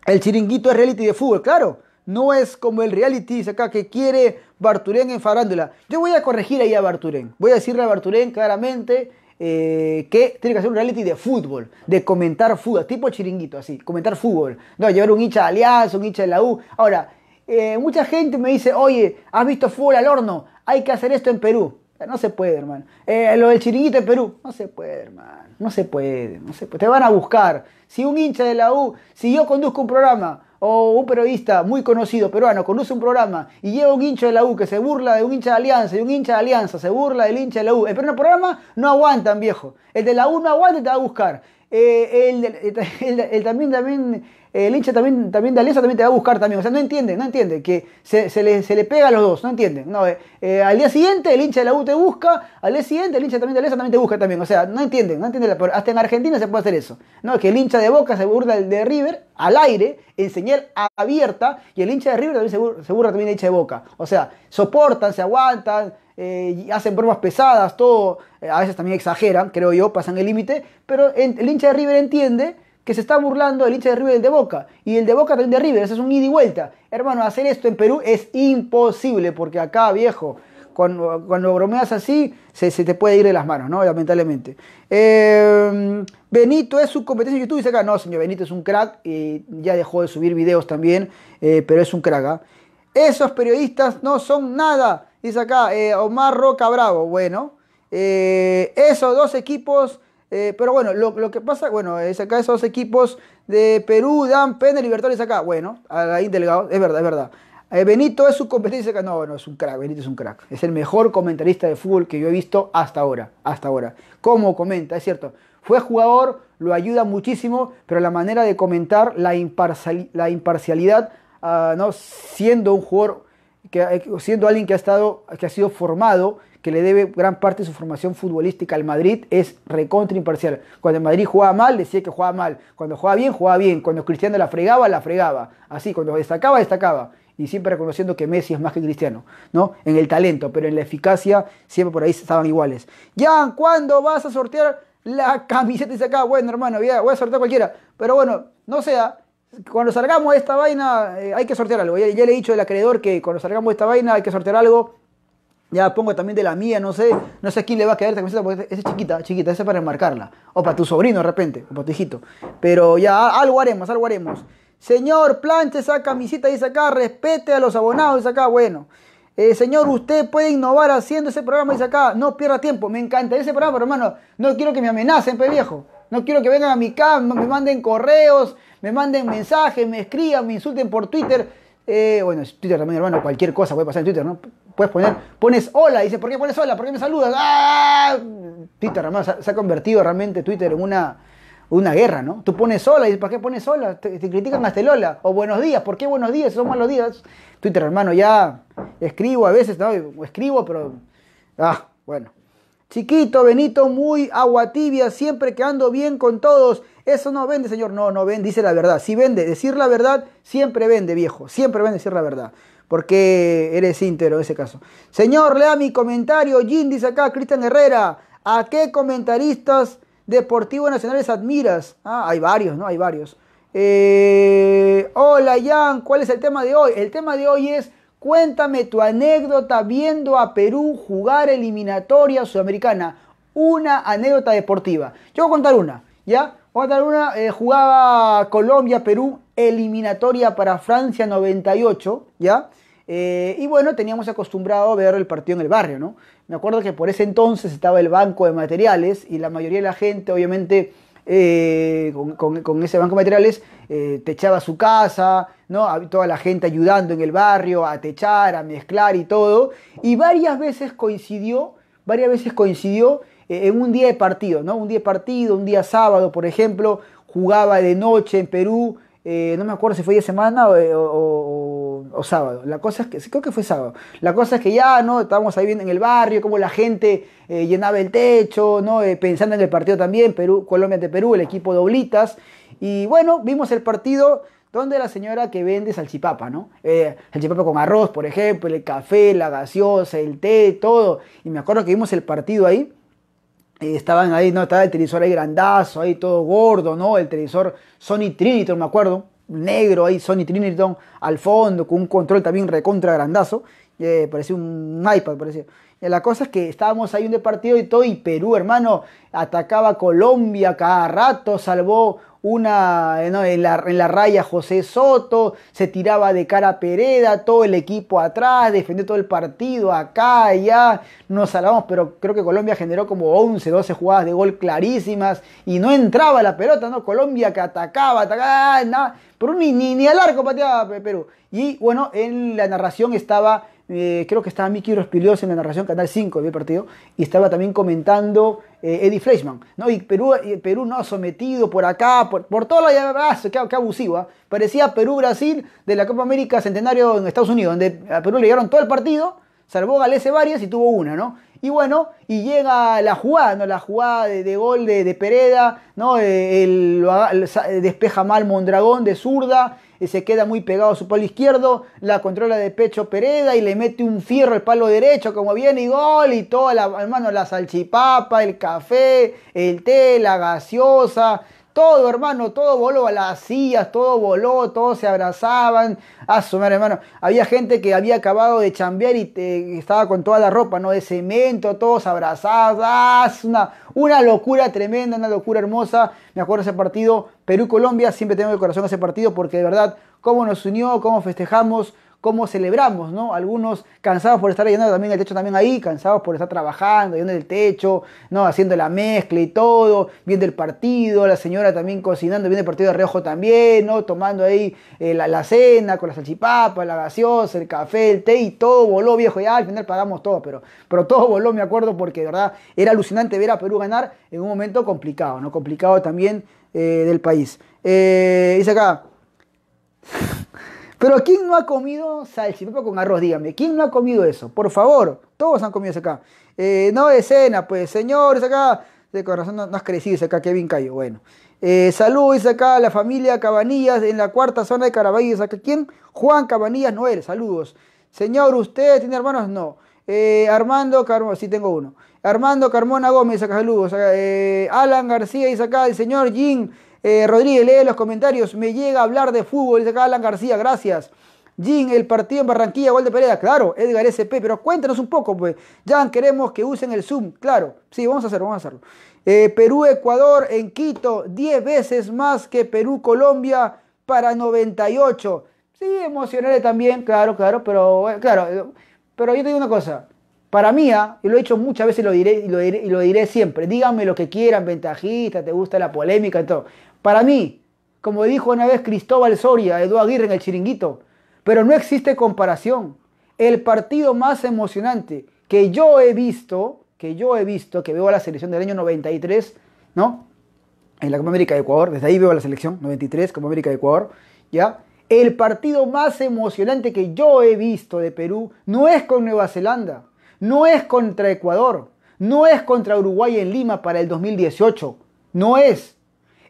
el chiringuito es reality de fútbol, claro. No es como el reality acá que quiere Barturén en farándula. Yo voy a corregir ahí a Barturén. Voy a decirle a Barturén claramente eh, que tiene que ser un reality de fútbol, de comentar fútbol, tipo chiringuito, así, comentar fútbol. No, llevar un hincha de Alianza, un hincha de la U. Ahora, eh, mucha gente me dice, oye, ¿has visto fútbol al horno? Hay que hacer esto en Perú. No se puede, hermano. Eh, lo del chiringuito en Perú, no se puede, hermano. No se puede, no se puede. Te van a buscar. Si un hincha de la U, si yo conduzco un programa o un periodista muy conocido peruano conduce un programa y lleva un hincha de la U que se burla de un hincha de Alianza y un hincha de Alianza se burla del hincha de la U, el primer programa no aguantan, viejo. El de la U no aguanta y te va a buscar. Eh, el, también, también eh, el hincha también, también de Alianza también te va a buscar también. O sea, no entiende, no entiende, que se, le, se le pega a los dos, no entienden No, eh, eh, al día siguiente el hincha de la U te busca, al día siguiente el hincha también de Alianza también te busca también. O sea, no entienden, no entienden. Hasta en Argentina se puede hacer eso. No, que el hincha de Boca se burla el de River al aire, en señal abierta, y el hincha de River también se burla, también hincha de Boca. O sea, soportan, se aguantan, hacen bromas pesadas, todo. a veces también exageran, creo yo, pasan el límite, pero el hincha de River entiende se está burlando el hincha de River y el de Boca. Y el de Boca también de River. Eso es un ida y vuelta. Hermano, hacer esto en Perú es imposible porque acá, viejo, cuando, cuando bromeas así, se, te puede ir de las manos, ¿no? Lamentablemente. Em, Benito es su competencia en YouTube. Dice acá, no, señor Benito es un crack. Y ya dejó de subir videos también, eh, pero es un crack. ¿ah? Esos periodistas no son nada. Dice acá, eh, Omar Roca Bravo. Bueno, eh, esos dos equipos eh, pero bueno, lo, que pasa, bueno, es acá esos equipos de Perú dan pena Libertadores acá. Bueno, ahí Delgado, es verdad, es verdad. Eh, Benito es su competencia que No, es un crack, Benito es un crack. Es el mejor comentarista de fútbol que yo he visto hasta ahora, hasta ahora. Cómo comenta, es cierto. Fue jugador, lo ayuda muchísimo, pero la manera de comentar, la, imparcialidad, ah, ¿no? siendo un jugador, que, eh, siendo alguien que ha, estado, que ha sido formado que le debe gran parte de su formación futbolística al Madrid, es recontra imparcial. Cuando el Madrid jugaba mal, decía que jugaba mal. Cuando jugaba bien, jugaba bien. Cuando Cristiano la fregaba, la fregaba. Así, cuando destacaba, destacaba. Y siempre reconociendo que Messi es más que Cristiano, ¿no? En el talento, pero en la eficacia siempre por ahí estaban iguales. ya ¿cuándo vas a sortear la camiseta? se acá, bueno, hermano, voy a, sortear cualquiera. Pero bueno, no sea, cuando salgamos de esta vaina eh, hay que sortear algo. Ya, ya, le he dicho al acreedor que cuando salgamos de esta vaina hay que sortear algo. Ya pongo también de la mía, no sé, no sé quién le va a quedar esta camiseta porque esa es chiquita, chiquita, esa es para enmarcarla. O para tu sobrino de repente, o para tu hijito. Pero ya, algo haremos, algo haremos. Señor, planche esa camiseta, dice acá, respete a los abonados, dice acá, bueno. Eh, señor, usted puede innovar haciendo ese programa, dice acá, no pierda tiempo, me encanta ese programa, pero hermano, no quiero que me amenacen, pe viejo. No quiero que vengan a mi casa, me manden correos, me manden mensajes, me escriban, me insulten por Twitter. Eh, bueno, Twitter también, hermano, cualquier cosa puede pasar en Twitter, ¿no? Puedes poner, pones hola, dice ¿por qué pones hola? ¿Por qué me saludas? ¡Ah! Twitter, hermano, se, ha convertido realmente Twitter en una, una guerra, ¿no? Tú pones hola, y dices, ¿por qué pones hola? Te, critican hasta el hola. O buenos días, ¿por qué buenos días? Son malos días. Twitter, hermano, ya escribo a veces, ¿no? Escribo, pero. Ah, bueno chiquito, Benito, muy agua tibia, siempre que ando bien con todos. Eso no vende, señor. No, no vende, dice la verdad. Si vende, decir la verdad, siempre vende, viejo. Siempre vende decir la verdad. Porque eres íntero en ese caso. Señor, lea mi comentario. Jim dice acá, Cristian Herrera. ¿A qué comentaristas deportivos nacionales admiras? Ah, hay varios, ¿no? Hay varios. Eh, hola, Jan. ¿Cuál es el tema de hoy? El tema de hoy es Cuéntame tu anécdota viendo a Perú jugar eliminatoria sudamericana. Una anécdota deportiva. Yo voy a contar una, ¿ya? Voy a contar una. Eh, jugaba Colombia-Perú eliminatoria para Francia 98, ¿ya? Eh, y bueno, teníamos acostumbrado a ver el partido en el barrio, ¿no? Me acuerdo que por ese entonces estaba el banco de materiales y la mayoría de la gente, obviamente, eh, con, ese banco de materiales, eh, techaba su casa, ¿no? toda la gente ayudando en el barrio a techar, a mezclar y todo. Y varias veces coincidió, varias veces coincidió eh, en un día de partido, ¿no? Un día de partido, un día sábado, por ejemplo, jugaba de noche en Perú, no me acuerdo si fue de semana o o, sábado. La cosa es que, creo que fue sábado. La cosa es que ya, ¿no? Estábamos ahí viendo en el barrio, cómo la gente eh, llenaba el techo, ¿no? Eh, pensando en el partido también, Perú, Colombia de Perú, el equipo doblitas. Y bueno, vimos el partido donde la señora que vende salchipapa, ¿no? Eh, salchipapa con arroz, por ejemplo, el café, la gaseosa, el té, todo. Y me acuerdo que vimos el partido ahí. estaban ahí, ¿no? Estaba el televisor ahí grandazo, ahí todo gordo, ¿no? El televisor Sony Trinitor, me acuerdo negro ahí, Sony Trinitron al fondo, con un control también recontra grandazo. Eh, parecía un iPad, parecía. Eh, la cosa es que estábamos ahí un de partido y todo, y Perú, hermano, atacaba a Colombia cada rato, salvó una eh, en, la, raya José Soto, se tiraba de cara a Pereda, todo el equipo atrás, defendió todo el partido, acá, allá, no salvamos, pero creo que Colombia generó como 11, 12 jugadas de gol clarísimas y no entraba la pelota, ¿no? Colombia que atacaba, atacaba, ah, nada, pero ni, ni, ni al arco pateaba Perú. Y bueno, en la narración estaba eh, creo que estaba Miki Rospilios en la narración Canal 5 del partido, y estaba también comentando eh, Eddie Fleischmann, ¿no? Y Perú, y Perú no ha sometido por acá, por, por todo lo que, abusiva. ¿ah? Parecía Perú-Brasil de la Copa América Centenario en Estados Unidos, donde a Perú le dieron todo el partido, salvó Galese varias y tuvo una, ¿no? Y bueno, y llega la jugada, ¿no? La jugada de, gol de, Pereda, ¿no? Eh, el, despeja mal Mondragón de zurda, y se queda muy pegado a su palo izquierdo, la controla de pecho Pereda y le mete un fierro al palo derecho como viene y gol y toda la, hermano, la salchipapa, el café, el té, la gaseosa, todo, hermano, todo voló, a las sillas, todo voló, todos se abrazaban. A ah, su madre, hermano. Había gente que había acabado de chambear y estaba con toda la ropa, ¿no? De cemento, todos abrazados. Ah, una, una locura tremenda, una locura hermosa. Me acuerdo de ese partido, Perú-Colombia, siempre tengo el corazón ese partido porque de verdad, cómo nos unió, cómo festejamos, cómo celebramos, ¿no? Algunos cansados por estar llenando también el techo también ahí, cansados por estar trabajando, llenando el techo, ¿no? Haciendo la mezcla y todo, viendo el partido, la señora también cocinando, viendo el partido de reojo también, ¿no? Tomando ahí eh, la, cena con la salchipapa, la gaseosa, el café, el té y todo voló, viejo, ya al final pagamos todo, pero, pero todo voló, me acuerdo, porque de verdad era alucinante ver a Perú ganar en un momento complicado, ¿no? Complicado también eh, del país. Eh, dice acá... Pero ¿quién no ha comido salchipapa con arroz? Dígame, ¿quién no ha comido eso? Por favor, todos han comido eso acá. Eh, no de cena, pues, señores, acá. De corazón no, has crecido, acá Kevin Cayo. Bueno. Eh, saludos, acá a la familia Cabanillas en la cuarta zona de Caraballo. acá quién? Juan Cabanillas Noel, saludos. Señor, ¿usted tiene hermanos? No. Eh, Armando Carmona, sí tengo uno. Armando Carmona Gómez, acá saludos. Eh, Alan García, dice acá el señor Jim. Eh, Rodríguez, lee los comentarios. Me llega a hablar de fútbol, de Alan García, gracias. Jim, el partido en Barranquilla, gol de Pereda, claro, Edgar SP, pero cuéntanos un poco, pues. Jan, queremos que usen el Zoom, claro. Sí, vamos a hacerlo, vamos a hacerlo. Eh, Perú, Ecuador, en Quito, 10 veces más que Perú, Colombia, para 98. Sí, emocionante también, claro, claro, pero eh, claro, pero yo te digo una cosa. Para mí, ah, y lo he hecho muchas veces lo diré, lo diré, y lo diré siempre, díganme lo que quieran, ventajista, te gusta la polémica y todo. Para mí, como dijo una vez Cristóbal Soria, Eduardo Aguirre en el chiringuito, pero no existe comparación. El partido más emocionante que yo he visto, que yo he visto, que veo a la selección del año 93, ¿no? En la Copa América de Ecuador, desde ahí veo a la selección, 93, Copa América de Ecuador, ¿ya? El partido más emocionante que yo he visto de Perú no es con Nueva Zelanda, no es contra Ecuador, no es contra Uruguay en Lima para el 2018, no es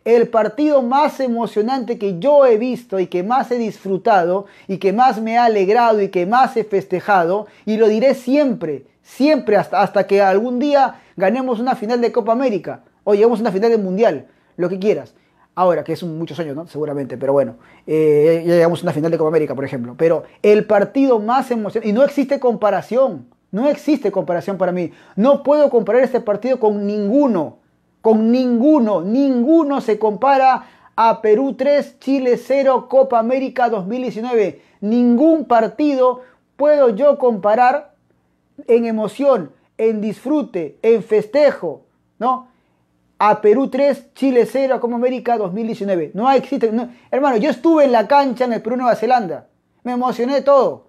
el partido más emocionante que yo he visto y que más he disfrutado y que más me ha alegrado y que más he festejado y lo diré siempre, siempre hasta, que algún día ganemos una final de Copa América o lleguemos a una final del Mundial, lo que quieras. Ahora, que es un, muchos años, ¿no? Seguramente, pero bueno, eh, ya llegamos a una final de Copa América, por ejemplo. Pero el partido más emocionante, y no existe comparación, no existe comparación para mí. No puedo comparar este partido con ninguno con ninguno, ninguno se compara a Perú 3, Chile 0, Copa América 2019. Ningún partido puedo yo comparar en emoción, en disfrute, en festejo, ¿no? A Perú 3, Chile 0, Copa América 2019. No existe. Hermano, yo estuve en la cancha en el Perú Nueva Zelanda. Me emocioné todo.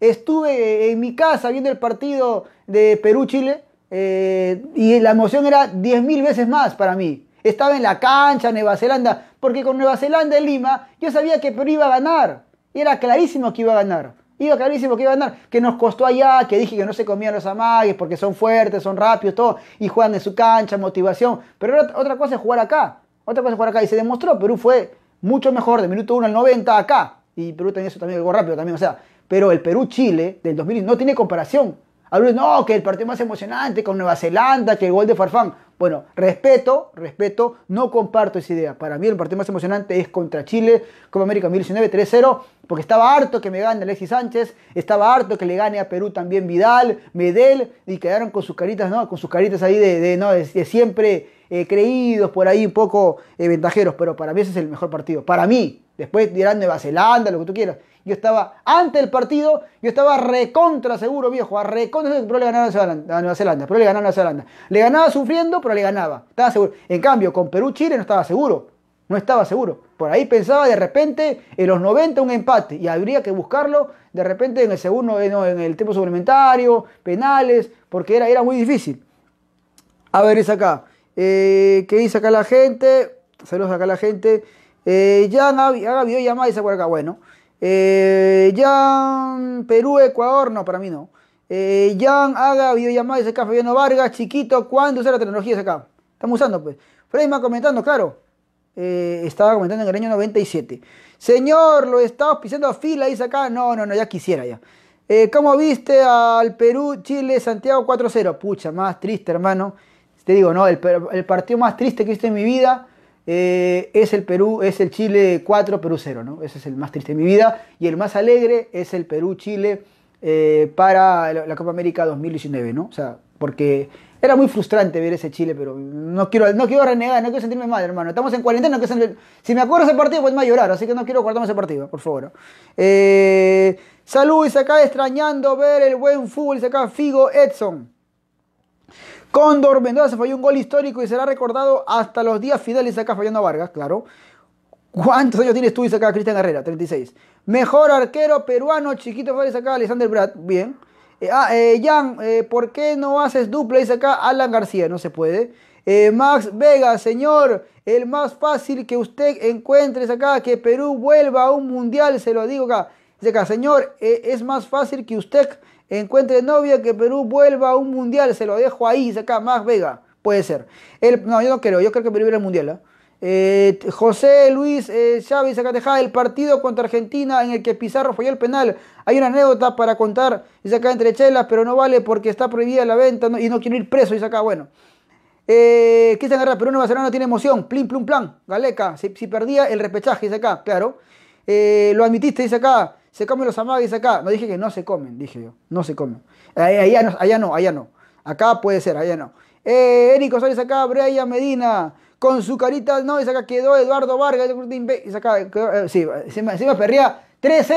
Estuve en mi casa viendo el partido de Perú-Chile eh, y la emoción era 10.000 veces más para mí. Estaba en la cancha, Nueva Zelanda, porque con Nueva Zelanda en Lima yo sabía que Perú iba a ganar. Era clarísimo que iba a ganar. Iba clarísimo que iba a ganar. Que nos costó allá, que dije que no se comían los amagues porque son fuertes, son rápidos, todo. Y juegan en su cancha, motivación. Pero era otra cosa es jugar acá. Otra cosa es jugar acá. Y se demostró, Perú fue mucho mejor de minuto 1 al 90 acá. Y Perú tenía eso también algo rápido también. O sea, pero el Perú-Chile del 2000 no tiene comparación algunos, no, que el partido más emocionante con Nueva Zelanda, que el gol de Farfán. Bueno, respeto, respeto, no comparto esa idea. Para mí el partido más emocionante es contra Chile, Copa América 2019, 3-0, porque estaba harto que me gane Alexis Sánchez, estaba harto que le gane a Perú también Vidal, Medel, y quedaron con sus caritas, ¿no? Con sus caritas ahí de, no, de siempre eh, creídos, por ahí un poco eh, ventajeros, pero para mí ese es el mejor partido. Para mí, después dirán Nueva Zelanda, lo que tú quieras. Yo estaba ante el partido, yo estaba recontra seguro, viejo, a recontra pero le ganaron a Nueva Zelanda, pero le ganaba a Zelanda. Le ganaba sufriendo, pero le ganaba, estaba seguro. En cambio, con Perú-Chile no estaba seguro, no estaba seguro. Por ahí pensaba de repente en los 90 un empate y habría que buscarlo de repente en el segundo, eh, en el tiempo suplementario, penales, porque era, era muy difícil. A ver, es acá. Eh, ¿Qué dice acá la gente? Saludos acá la gente. Eh, Jan, haga videollamada, dice acá. Bueno. Eh, Jan, Perú, Ecuador, no, para mí no. Eh, Jan, haga videollamada, se acá Fabiano Vargas. Chiquito, ¿cuándo usa la tecnología? acá. Estamos usando, pues. Freyma comentando, claro. Eh, estaba comentando en el año 97. Señor, lo está pisando a fila, dice acá. No, no, no, ya quisiera ya. ¿Cómo viste al Perú, Chile, Santiago 4-0? Pucha, más triste, hermano te digo, ¿no? El, partido más triste que he en mi vida eh, es el Perú, es el Chile 4, Perú 0, ¿no? Ese es el más triste de mi vida. Y el más alegre es el Perú-Chile eh, para la, Copa América 2019, ¿no? O sea, porque era muy frustrante ver ese Chile, pero no quiero, no quiero renegar, no quiero sentirme mal, hermano. Estamos en cuarentena, no quiero si me acuerdo ese partido, pues me voy a llorar, así que no quiero acordarme ese partido, por favor. Eh, salud, se acaba extrañando ver el buen fútbol, se Figo Edson. Cóndor Mendoza se falló un gol histórico y será recordado hasta los días finales acá fallando a Vargas, claro. ¿Cuántos años tienes tú? Dice acá Cristian Herrera, 36. Mejor arquero peruano, chiquito Fares acá, Alexander Brad, bien. Eh, ah, eh, Jan, eh, ¿por qué no haces dupla? Dice acá Alan García, no se puede. Max Vega, señor, el más fácil que usted encuentre acá, que Perú vuelva a un mundial, se lo digo acá. Dice acá, señor, es más fácil que usted encuentre novia que Perú vuelva a un mundial. Se lo dejo ahí, saca más Vega. Puede ser. El, no, yo no creo. Yo creo que Perú irá al mundial. ¿ah? Eh, José Luis eh, Chávez deja el partido contra Argentina en el que Pizarro falló el penal. Hay una anécdota para contar, dice acá entre chelas, pero no vale porque está prohibida la venta y no quiero ir preso, dice acá, bueno. Eh, Cristian Guerra, Perú, Nueva Zelanda no tiene emoción, plim plum, plan, Galeca, si, perdía el repechaje, dice acá, claro. Eh, lo admitiste, dice acá se comen los amagues acá. No dije que no se comen, dije yo. No se comen. Allá, no, allá no, allá no. Acá puede ser, allá no. Eh, Eric acá, Breya Medina. Con su carita, no, y acá quedó Eduardo Vargas. Y acá, quedó, eh, sí, se me, 3-0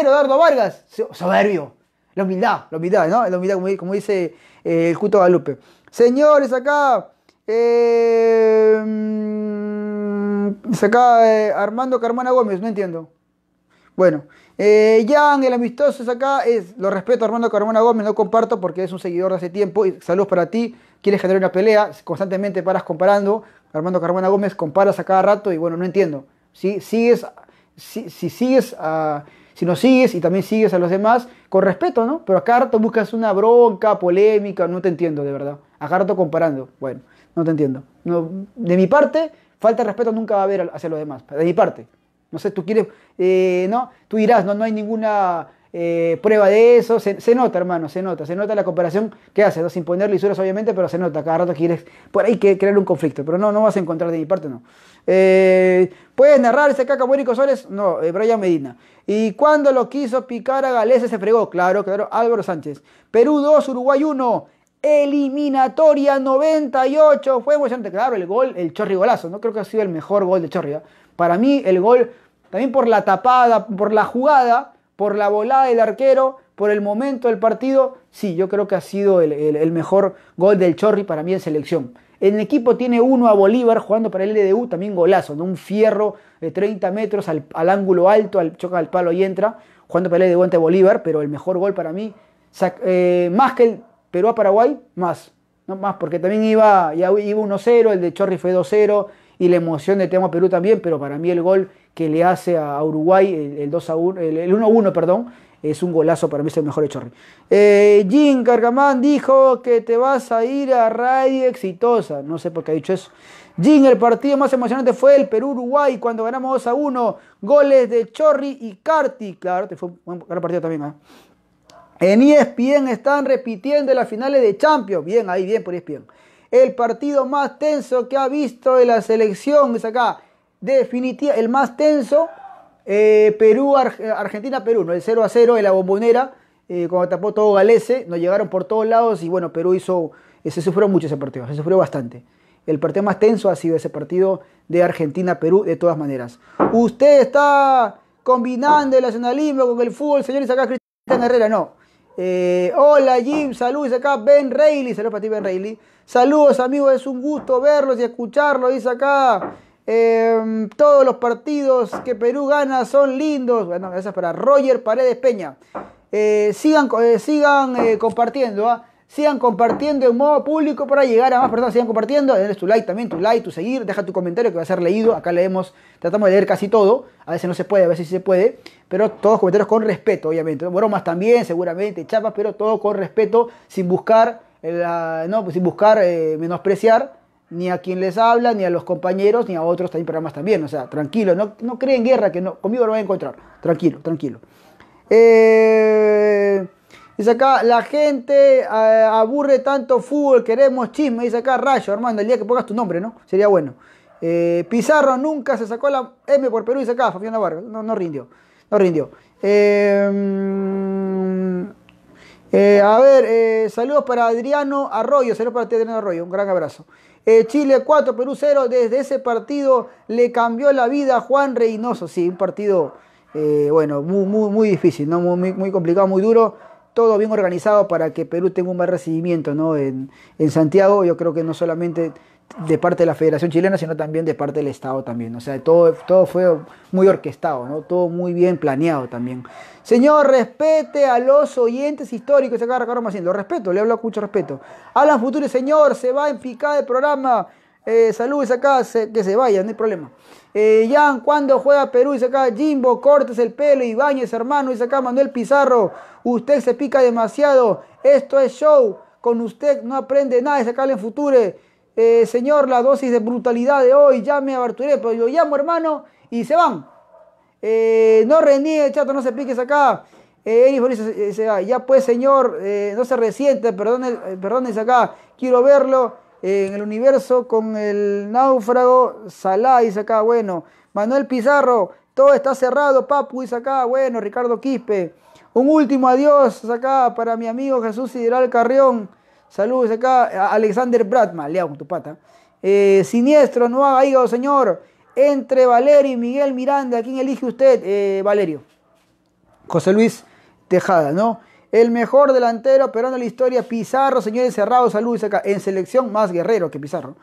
Eduardo Vargas. Soberbio. La humildad, la humildad, ¿no? La humildad, como, dice eh, el Cuto Galupe. Señores, acá. Eh, mm, acá eh, Armando Carmona Gómez, no entiendo. Bueno, eh, Jan, el amistoso es acá. Es, lo respeto a Armando Carmona Gómez, no comparto porque es un seguidor de hace tiempo. Y saludos para ti. Quieres generar una pelea, constantemente paras comparando. Armando Carmona Gómez comparas a cada rato y bueno, no entiendo. Si sigues, si, si sigues Si no sigues y también sigues a los demás, con respeto, ¿no? Pero a cada rato buscas una bronca, polémica, no te entiendo, de verdad. A cada rato comparando. Bueno, no te entiendo. No, de mi parte, falta de respeto nunca va a haber hacia los demás. De mi parte. No sé, tú quieres, eh, ¿no? Tú dirás, no, no hay ninguna eh, prueba de eso. Se, nota, hermano, se nota. Se nota la comparación que haces, ¿no? sin poner lisuras obviamente, pero se nota. Cada rato quieres por ahí que crear un conflicto, pero no, no vas a encontrar de mi parte, no. Eh, ¿Puedes narrar ese caca Burico Soles? No, Brian Medina. ¿Y cuando lo quiso picar a Galese se fregó? Claro, claro, Álvaro Sánchez. Perú 2, Uruguay 1. Eliminatoria 98. Fue emocionante. Claro, el gol, el Chorri golazo. No creo que ha sido el mejor gol de Chorri. ¿ah? Para mí el gol, también por la tapada, por la jugada, por la volada del arquero, por el momento del partido, sí, yo creo que ha sido el, mejor gol del Chorri para mí en selección. En el equipo tiene uno a Bolívar jugando para el LDU, también golazo, ¿no? un fierro de 30 metros al, ángulo alto, al, choca al palo y entra, jugando para el LDU ante Bolívar, pero el mejor gol para mí, eh, más que el Perú a Paraguay, más, no más, porque también iba, iba 1-0, el de Chorri fue 2-0, y la emoción de tema Perú también, pero para mí el gol que le hace a Uruguay, el, 2 a 1, el, 1 perdón, es un golazo, para mí es el mejor de Chorri. Eh, Jim Cargamán dijo que te vas a ir a Radio Exitosa. No sé por qué ha dicho eso. Jim, el partido más emocionante fue el Perú-Uruguay cuando ganamos 2 a 1. Goles de Chorri y Carti. Claro, te fue un gran partido también. ¿eh? En ESPN están repitiendo las finales de Champions. Bien, ahí, bien por ESPN el partido más tenso que ha visto de la selección, es acá, definitiva, el más tenso, eh, Perú, Argentina-Perú, ¿no? el 0 a 0 de la bombonera, eh, cuando tapó todo Galese, nos llegaron por todos lados y bueno, Perú hizo, eh, se sufrió mucho ese partido, se sufrió bastante. El partido más tenso ha sido ese partido de Argentina-Perú, de todas maneras. Usted está combinando el nacionalismo con el fútbol, señores, acá Cristian Herrera, no. Eh, hola Jim, saludos acá Ben Reilly, saludos para ti Ben Reilly. Saludos amigos, es un gusto verlos y escucharlos, dice acá. Em, todos los partidos que Perú gana son lindos. Bueno, esas para Roger Paredes Peña. Eh, sigan eh, sigan compartiendo. ¿ah? Sigan compartiendo en modo público para llegar a más personas. Sigan compartiendo. Denles tu like también, tu like, tu seguir. Deja tu comentario que va a ser leído. Acá leemos, tratamos de leer casi todo. A veces no se puede, a veces sí se puede. Pero todos comentarios con respeto, obviamente. Bromas también, seguramente, chapas, pero todo con respeto, sin buscar, eh, no, sin buscar eh, menospreciar ni a quien les habla, ni a los compañeros, ni a otros también programas también. O sea, tranquilo, no, no creen guerra, que no, conmigo lo van a encontrar. Tranquilo, tranquilo. Eh, Dice acá, la gente eh, aburre tanto fútbol, queremos chisme. Dice acá, Rayo, hermano el día que pongas tu nombre, ¿no? Sería bueno. Eh, Pizarro nunca se sacó la M por Perú, dice acá, Fabián Navarro. No, no rindió, no rindió. Eh, a ver, saludos para Adriano Arroyo, saludos para ti Adriano Arroyo, un gran abrazo. Chile 4, Perú 0, desde ese partido le cambió la vida a Juan Reynoso. Sí, un partido, bueno, muy, muy, muy difícil, ¿no? muy, muy complicado, muy duro todo bien organizado para que Perú tenga un buen recibimiento ¿no? en, Santiago, yo creo que no solamente de parte de la Federación Chilena, sino también de parte del Estado también. O sea, todo, todo fue muy orquestado, ¿no? Todo muy bien planeado también. Señor, respete a los oyentes históricos. Se acaba Ricardo Macín. respeto, le hablo con mucho respeto. Alan Futuro, señor, se va en picada el programa. Eh, saludos acá, que se vaya, no hay problema eh, cuando juega Perú? Dice acá Jimbo, cortes el pelo, y bañes hermano. Dice acá Manuel Pizarro, usted se pica demasiado. Esto es show. Con usted no aprende nada. Dice acá en Future. Eh, señor, la dosis de brutalidad de hoy, ya me Barturé, pero yo llamo, hermano, y se van. Eh, no reniegue, chato, no se piques acá. Eh, eh dice, ah, ya pues, señor, no se resiente, perdónense acá, quiero verlo en el universo con el náufrago salá dice acá, bueno, Manuel Pizarro, todo está cerrado, Papu, dice acá, bueno, Ricardo Quispe, un último adiós acá para mi amigo Jesús Sideral Carrión, saludos acá, Alexander Bratman, le hago tu pata, eh, Siniestro, no haga hígado, señor, entre Valerio y Miguel Miranda, ¿quién elige usted? Eh, Valerio, José Luis Tejada, ¿no? El mejor delantero peruano de la historia, Pizarro, señores cerrados, saludos acá. En selección más guerrero que Pizarro.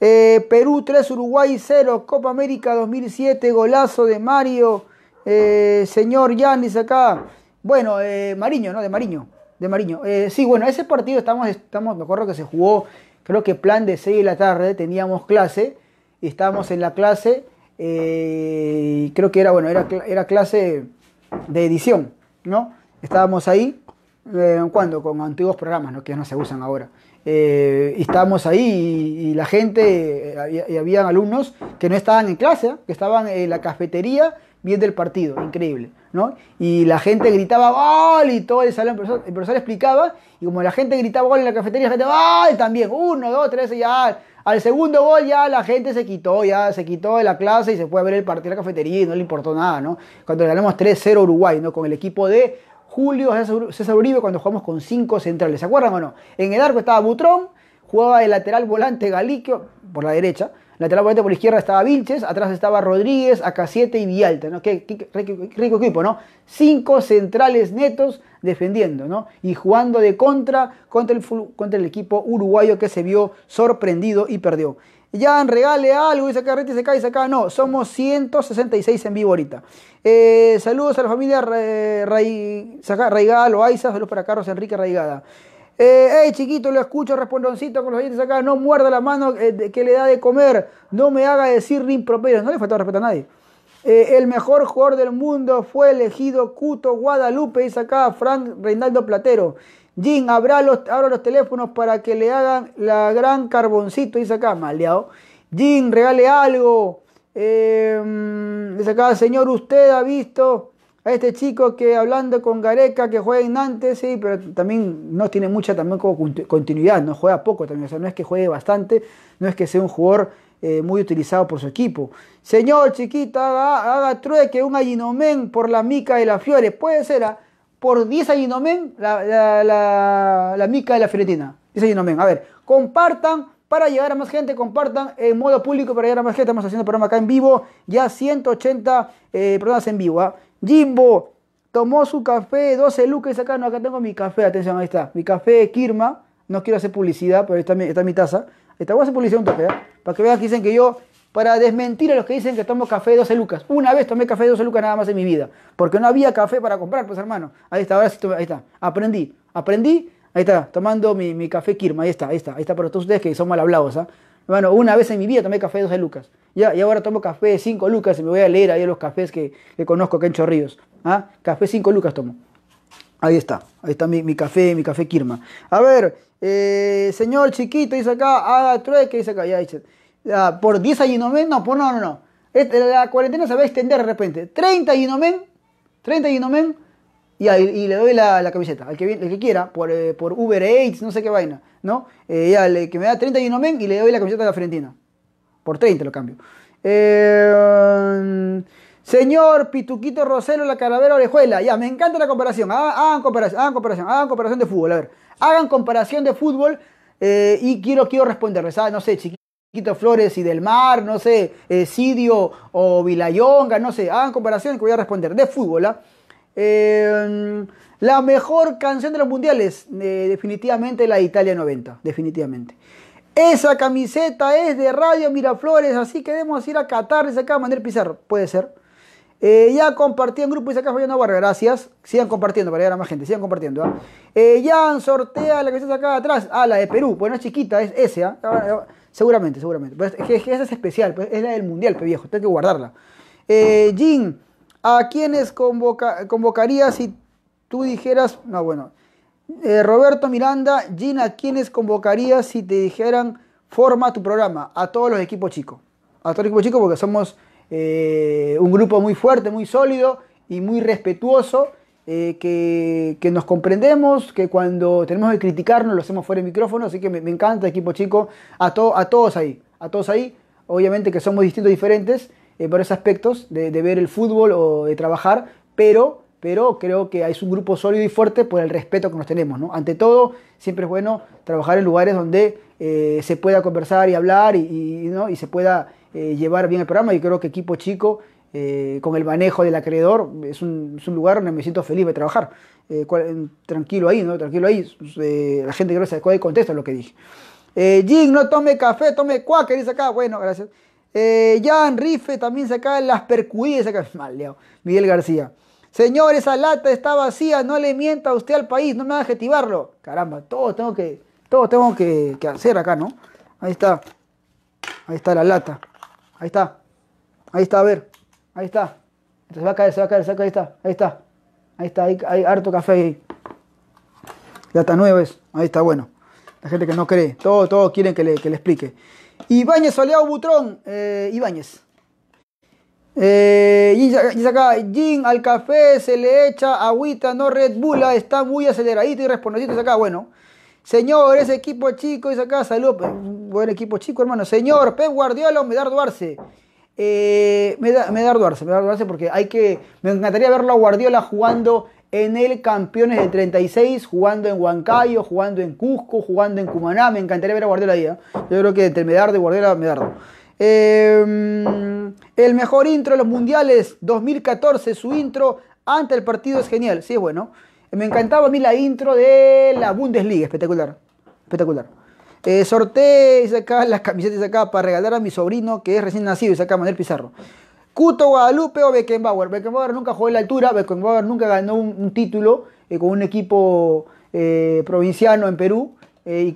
Eh, Perú 3, Uruguay 0, Copa América 2007, golazo de Mario, eh, señor Yanis acá. Bueno, eh, Mariño, ¿no? De Mariño. De Mariño. sí, bueno, ese partido estamos, estamos, me acuerdo que se jugó, creo que plan de 6 de la tarde, teníamos clase, y estábamos en la clase, creo que era, bueno, era, era clase de edición, ¿no? Estábamos ahí, eh, ¿cuándo? Con antiguos programas ¿no? que ya no se usan ahora. Eh, y estábamos ahí y, la gente, eh, y había, habían alumnos que no estaban en clase, que estaban en la cafetería viendo el partido, increíble, ¿no? Y la gente gritaba ¡Gol! Y todo el salón, el profesor, explicaba, y como la gente gritaba gol en la cafetería, la gente ¡Gol! También, uno, dos, tres, y ya. Al segundo gol ya la gente se quitó, ya se quitó de la clase y se fue a ver el partido en la cafetería y no le importó nada, ¿no? Cuando ganamos 3-0 Uruguay, ¿no? Con el equipo de Julio César Uribe cuando jugamos con cinco centrales. ¿Se acuerdan o no? En el arco estaba Butrón, jugaba de lateral volante Galiquio por la derecha, lateral volante por la izquierda estaba Vilches, atrás estaba Rodríguez, Acasiete y Vialta, ¿no? Qué, rico, rico, equipo, ¿no? Cinco centrales netos defendiendo, ¿no? Y jugando de contra contra contra el equipo uruguayo que se vio sorprendido y perdió. Jan, regale algo, dice acá, Reti se cae, acá. No, somos 166 en vivo ahorita. Eh, saludos a la familia Ray, eh, Raigal o Aiza, saludos para Carlos Enrique Raigada. Eh, hey chiquito, lo escucho, respondoncito con los dientes acá, no muerda la mano eh, que le da de comer, no me haga decir improperios, no le falta respeto a nadie. el mejor jugador del mundo fue elegido Cuto Guadalupe, dice acá Frank Reinaldo Platero. Jin, abra los, los teléfonos para que le hagan la gran carboncito, dice acá, maleado. Jin, regale algo. Em, dice acá, señor, usted ha visto a este chico que hablando con Gareca, que juega en Nantes, sí, pero también no tiene mucha también como continuidad, no juega poco también, o sea, no es que juegue bastante, no es que sea un jugador eh, muy utilizado por su equipo. Señor, chiquita, haga, trueque, un allinomen por la mica de las flores, puede ser, ¿ah? por 10 Ayinomen la, la, mica de la filetina. 10 Ayinomen. A ver, compartan para llegar a más gente, compartan en modo público para llegar a más gente. Estamos haciendo programa acá en vivo, ya 180 eh, programas en vivo. ¿ah? Jimbo tomó su café, 12 lucas acá, no, acá tengo mi café, atención, ahí está. Mi café Kirma, no quiero hacer publicidad, pero ahí está mi, taza. voy a hacer publicidad un toque, ¿ah? para que vean que dicen que yo para desmentir a los que dicen que tomo café de 12 lucas. Una vez tomé café de 12 lucas nada más en mi vida, porque no había café para comprar, pues hermano. Ahí está, ahora sí, ahí está. Aprendí, aprendí, ahí está, tomando mi, mi café Kirma, ahí está, ahí está, ahí está para todos ustedes que son mal hablados, Bueno, ¿ah? una vez en mi vida tomé café de 12 lucas. Ya, y ahora tomo café de 5 lucas y me voy a leer ahí los cafés que, que conozco acá en Chorrillos. ¿ah? Café 5 lucas tomo. Ahí está, ahí está mi, café, mi café Kirma. A ver, eh, señor chiquito, dice acá, haga que dice acá, ya, dice. Ah, por 10 ayinomen, no, por no, no, no. La cuarentena se va a extender de repente. 30 ayinomen, 30 ayinomen, y, y, le doy la, camiseta, al que, el que quiera, eh, por, Uber Eats, no sé qué vaina, ¿no? Eh, ya, le, eh, que me da 30 ayinomen y le doy la camiseta a la Fiorentina. Por 30 lo cambio. señor Pituquito Rosero, la calavera orejuela. Ya, me encanta la comparación. Ah, hagan, comparación. hagan comparación, hagan comparación de fútbol. A ver, hagan comparación de fútbol y quiero, quiero responderles. Ah, no sé, chiquito. Flores y del Mar, no sé, eh, Sidio o Vilayonga, no sé, hagan comparación que voy a responder. De fútbol, ¿ah? em, la mejor canción de los mundiales, eh, definitivamente la de Italia 90, definitivamente. Esa camiseta es de Radio Miraflores, así que debemos ir a Qatar, sacar acá Manuel Pizarro, puede ser. Eh, ya compartí en grupo, dice acá a Barra, gracias. Sigan compartiendo para llegar a más gente, sigan compartiendo. ¿ah? ya sortea la camiseta acá atrás, ah, la de Perú, no es chiquita, es esa. ¿ah? Ah, Seguramente, seguramente. es esa es especial, pues, es la del mundial, pe viejo, tengo que guardarla. Eh, ¿a quiénes convoca, convocarías si tú dijeras. No, bueno. Eh, Roberto Miranda, Jin, ¿a quiénes convocarías si te dijeran forma tu programa? A todos los equipos chicos. A todos los equipos chicos porque somos eh, un grupo muy fuerte, muy sólido y muy respetuoso eh, que, nos comprendemos, que cuando tenemos que criticarnos lo hacemos fuera de micrófono, así que me, encanta, equipo chico, a, a todos ahí, a todos ahí, obviamente que somos distintos, diferentes, eh, por esos aspectos de, ver el fútbol o de trabajar, pero, pero creo que es un grupo sólido y fuerte por el respeto que nos tenemos. ¿no? Ante todo, siempre es bueno trabajar en lugares donde eh, se pueda conversar y hablar y, se pueda llevar bien el programa. Y creo que equipo chico eh, con el manejo del acreedor, es un, lugar donde me siento feliz de trabajar. Eh, eh, tranquilo ahí, ¿no? Tranquilo ahí. la gente creo de se contesta lo que dije. Jim, no tome café, tome que dice acá. Bueno, gracias. Jan Rife también saca las percudidas acá. Mal, Miguel García. Señor, esa lata está vacía, no le mienta a usted al país, no me va a adjetivarlo. Caramba, todo tengo que, tengo que hacer acá, ¿no? Ahí está. Ahí está la lata. Ahí está. Ahí está, a ver. Ahí está. Entonces va a caer, se va a caer, se va a caer, ahí está, ahí está. Ahí está, ahí, hay harto café ahí. nuevo es. ahí está, bueno. La gente que no cree, todos todo quieren que le, explique. Ibáñez, Soleado Butrón, eh, Ibáñez. Eh, y acá, Jim, al café se le echa agüita, no Red Bull, está muy aceleradito y y acá, bueno. Señor, ese equipo chico, y acá, salud. Eh, buen equipo chico, hermano. Señor, Pep Guardiola me da eh, me, da, me me da arduarse porque hay que. Me encantaría verlo a Guardiola jugando en el Campeones de 36, jugando en Huancayo, jugando en Cusco, jugando en Cumaná. Me encantaría ver a Guardiola ahí. ¿eh? Yo creo que entre Medardo y Guardiola, Medardo. Eh, el mejor intro de los mundiales 2014, su intro ante el partido es genial. Sí, es bueno. Me encantaba a mí la intro de la Bundesliga, espectacular. Espectacular. Eh, sorteé, las camisetas, acá, para regalar a mi sobrino que es recién nacido, y saca Manuel Pizarro. Cuto, Guadalupe o Beckenbauer. Beckenbauer nunca jugó en la altura, Beckenbauer nunca ganó un, título eh, con un equipo eh, provinciano en Perú. Eh,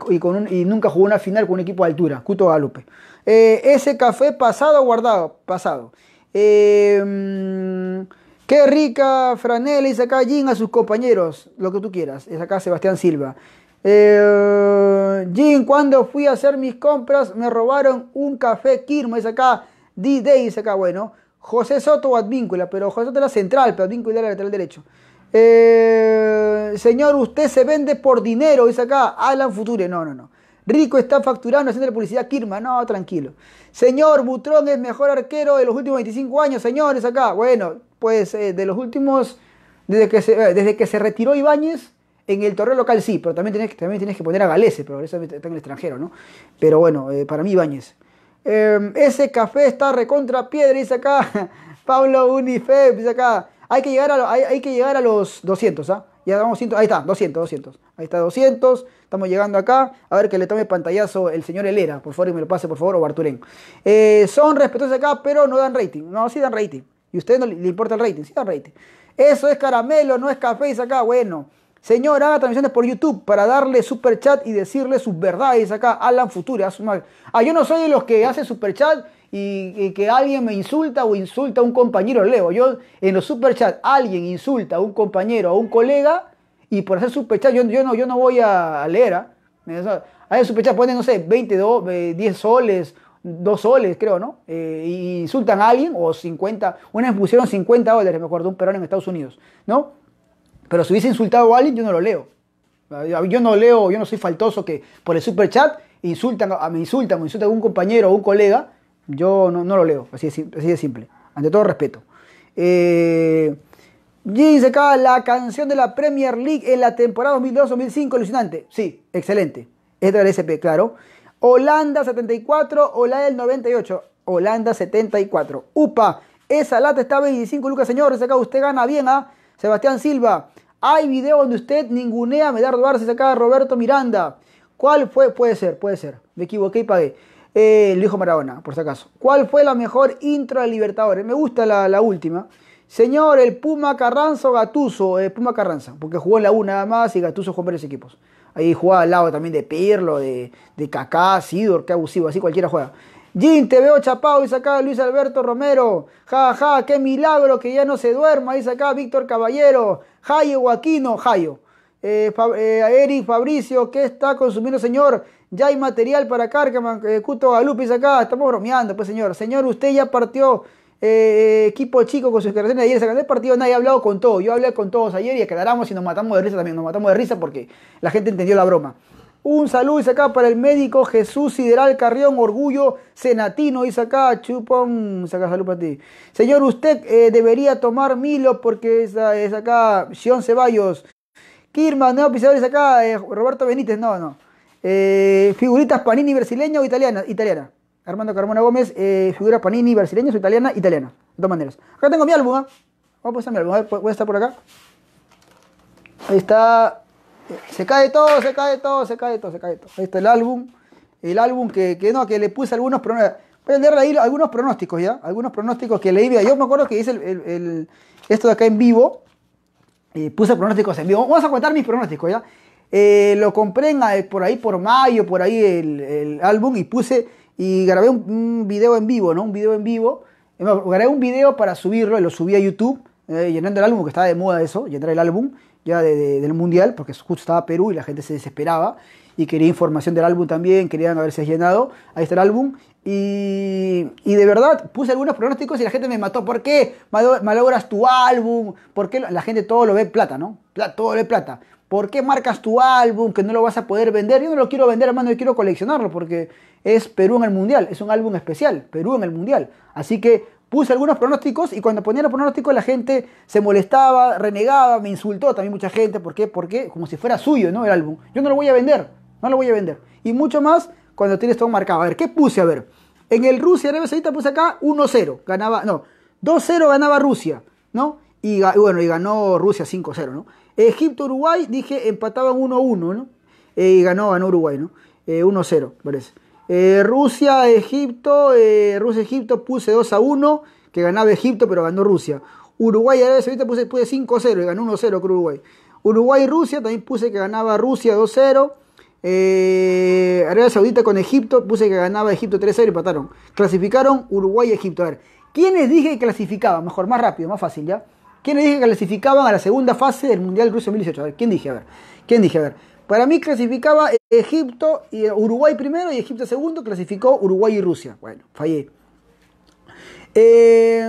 y, nunca jugó una final con un equipo de altura, Cuto Guadalupe. ese café pasado guardado, pasado. Mm, qué rica franela y saca a sus compañeros, lo que tú quieras. Es acá Sebastián Silva. Eh, Jim, cuando fui a hacer mis compras me robaron un café Kirma, es acá, D-Day, es acá, bueno. José Soto Advíncula, pero José Soto era central, pero Advíncula era lateral derecho. Eh, señor, usted se vende por dinero, es acá, Alan Future, no, no, no. Rico está facturando, haciendo la publicidad Kirma, no, tranquilo. Señor, Butrón es mejor arquero de los últimos 25 años, señores, acá. Bueno, pues eh, de los últimos, desde que se, desde que se retiró Ibáñez, en el torneo local sí, pero también tienes, también que poner a Galese, pero Galese está en el extranjero, ¿no? Pero bueno, eh, para mí bañes. Em, ese café está recontra piedra, dice acá. Pablo Unifeb, dice acá. Hay que llegar a, hay, que llegar a los 200, ¿ah? Ya damos 100, ahí está, 200, 200. Ahí está, 200. Estamos llegando acá. A ver que le tome pantallazo el señor Helera, por favor, y me lo pase, por favor, o Barturén. Eh, son respetuosos acá, pero no dan rating. No, sí dan rating. Y a usted no le importa el rating, sí dan rating. Eso es caramelo, no es café, dice acá. Bueno. Señor, haga transmisiones por YouTube para darle super chat y decirle sus verdades acá. Alan Futura. Ah, yo no soy de los que hace super chat y, que alguien me insulta o insulta a un compañero. Leo, yo en los super chat alguien insulta a un compañero, a un colega y por hacer super chat yo, no, yo no voy a leer. Hay ¿ah? super chat, ponen, no sé, 20, 10 soles, 2 soles, creo, ¿no? Eh, y insultan a alguien o 50. Una vez pusieron 50 dólares, me acuerdo, un perón en Estados Unidos, ¿no? Pero si hubiese insultado a alguien, yo no lo leo. Yo no leo, yo no soy faltoso que por el super chat insultan, ah, me insultan, me insulta algún compañero o un colega, yo no, lo leo. Así de, simple. Ante todo respeto. Y eh, se acá, la canción de la Premier League en la temporada 2002-2005, alucinante. Sí, excelente. Es del SP, claro. Holanda 74, la del 98. Holanda 74. Upa, esa lata está 25 lucas, señores. Acá usted gana bien, ¿ah? Sebastián Silva, hay video donde usted ningunea a Medardo Arce, saca a Roberto Miranda. ¿Cuál fue? Puede ser, puede ser. Me equivoqué y pagué. Eh, hijo Maradona, por si acaso. ¿Cuál fue la mejor intro de Libertadores? Me gusta la, última. Señor, el Puma Carranza o Gatuso, eh, Puma Carranza, porque jugó en la U nada más y Gatuso jugó en varios equipos. Ahí jugaba al lado también de Pirlo, de, de Kaká, Sidor, que abusivo, así cualquiera juega. Jin, te veo chapado, dice acá Luis Alberto Romero. Ja, ja, qué milagro que ya no se duerma, dice acá Víctor Caballero. Jayo Joaquino, Jayo. Eh, eh, Eric Fabricio, ¿qué está consumiendo, señor? Ya hay material para carga, eh, Cuto Galup, dice acá. Estamos bromeando, pues, señor. Señor, usted ya partió eh, equipo chico con sus declaraciones de ayer. El partido, nadie ha hablado con todos, Yo hablé con todos ayer y aclaramos y nos matamos de risa también. Nos matamos de risa porque la gente entendió la broma. Un saludo, dice acá, para el médico Jesús Sideral Carrión, orgullo senatino, dice acá, chupón, saca salud para ti. Señor, usted eh, debería tomar Milo porque es, es acá, Sion Ceballos. Kirma, no, pisador, dice acá, eh, Roberto Benítez, no, no. Eh, figuritas Panini brasileña o italiana, italiana. Armando Carmona Gómez, figuras Panini brasileñas o italiana, italiana. Dos maneras. Acá tengo mi álbum, ¿ah? Vamos a poner mi álbum, voy a estar por acá. Ahí está se cae todo, se cae todo, se cae todo, se cae todo. Ahí está el álbum. El álbum que, que no, que le puse algunos pronósticos. Voy a leer ahí algunos pronósticos ya. Algunos pronósticos que leí. Yo me acuerdo que hice el, el, esto de acá en vivo. Y eh, puse pronósticos en vivo. Vamos a contar mis pronósticos ya. Eh, lo compré eh, por ahí por mayo, por ahí el, álbum y puse y grabé un, video en vivo, ¿no? Un video en vivo. Grabé un video para subirlo lo subí a YouTube, llenando el álbum, que estaba de moda eso, llenar el álbum ya del Mundial, porque justo estaba Perú y la gente se desesperaba y quería información del álbum también, querían haberse llenado. Ahí está el álbum. Y, de verdad, puse algunos pronósticos y la gente me mató. ¿Por qué malogras tu álbum? ¿Por qué la gente todo lo ve plata, no? Todo lo ve plata. ¿Por qué marcas tu álbum que no lo vas a poder vender? Yo no lo quiero vender, hermano, yo quiero coleccionarlo porque es Perú en el Mundial, es un álbum especial, Perú en el Mundial. Así que puse algunos pronósticos y cuando ponía los pronósticos la gente se molestaba, renegaba, me insultó también mucha gente. ¿Por qué? Porque como si fuera suyo, ¿no? El álbum. Yo no lo voy a vender, no lo voy a vender. Y mucho más cuando tienes todo marcado. A ver, ¿qué puse? A ver, en el Rusia, Arabia Saudita puse acá 1-0, ganaba, no, 2-0 ganaba Rusia, ¿no? Y, bueno, y ganó Rusia 5-0, ¿no? Egipto, Uruguay, dije, empataban 1-1, ¿no? Eh, y ganó, ganó Uruguay, ¿no? 1-0, eh, parece. Eh, Rusia, Egipto, eh, Rusia, Egipto puse 2 a 1, que ganaba Egipto, pero ganó Rusia. Uruguay, Arabia Saudita puse, puse 5 a 0 y ganó 1 a 0 con Uruguay. Uruguay, Rusia, también puse que ganaba Rusia 2 a 0. Eh, Arabia Saudita con Egipto, puse que ganaba Egipto 3 a 0 y empataron. Clasificaron Uruguay y Egipto. A ver, ¿quiénes dije que clasificaban? Mejor, más rápido, más fácil, ¿ya? ¿Quiénes dije que clasificaban a la segunda fase del Mundial Rusia 2018? A ver, ¿quién dije? A ver, ¿quién dije? A ver. Para mí clasificaba Egipto y Uruguay primero y Egipto segundo, clasificó Uruguay y Rusia. Bueno, fallé. Eh,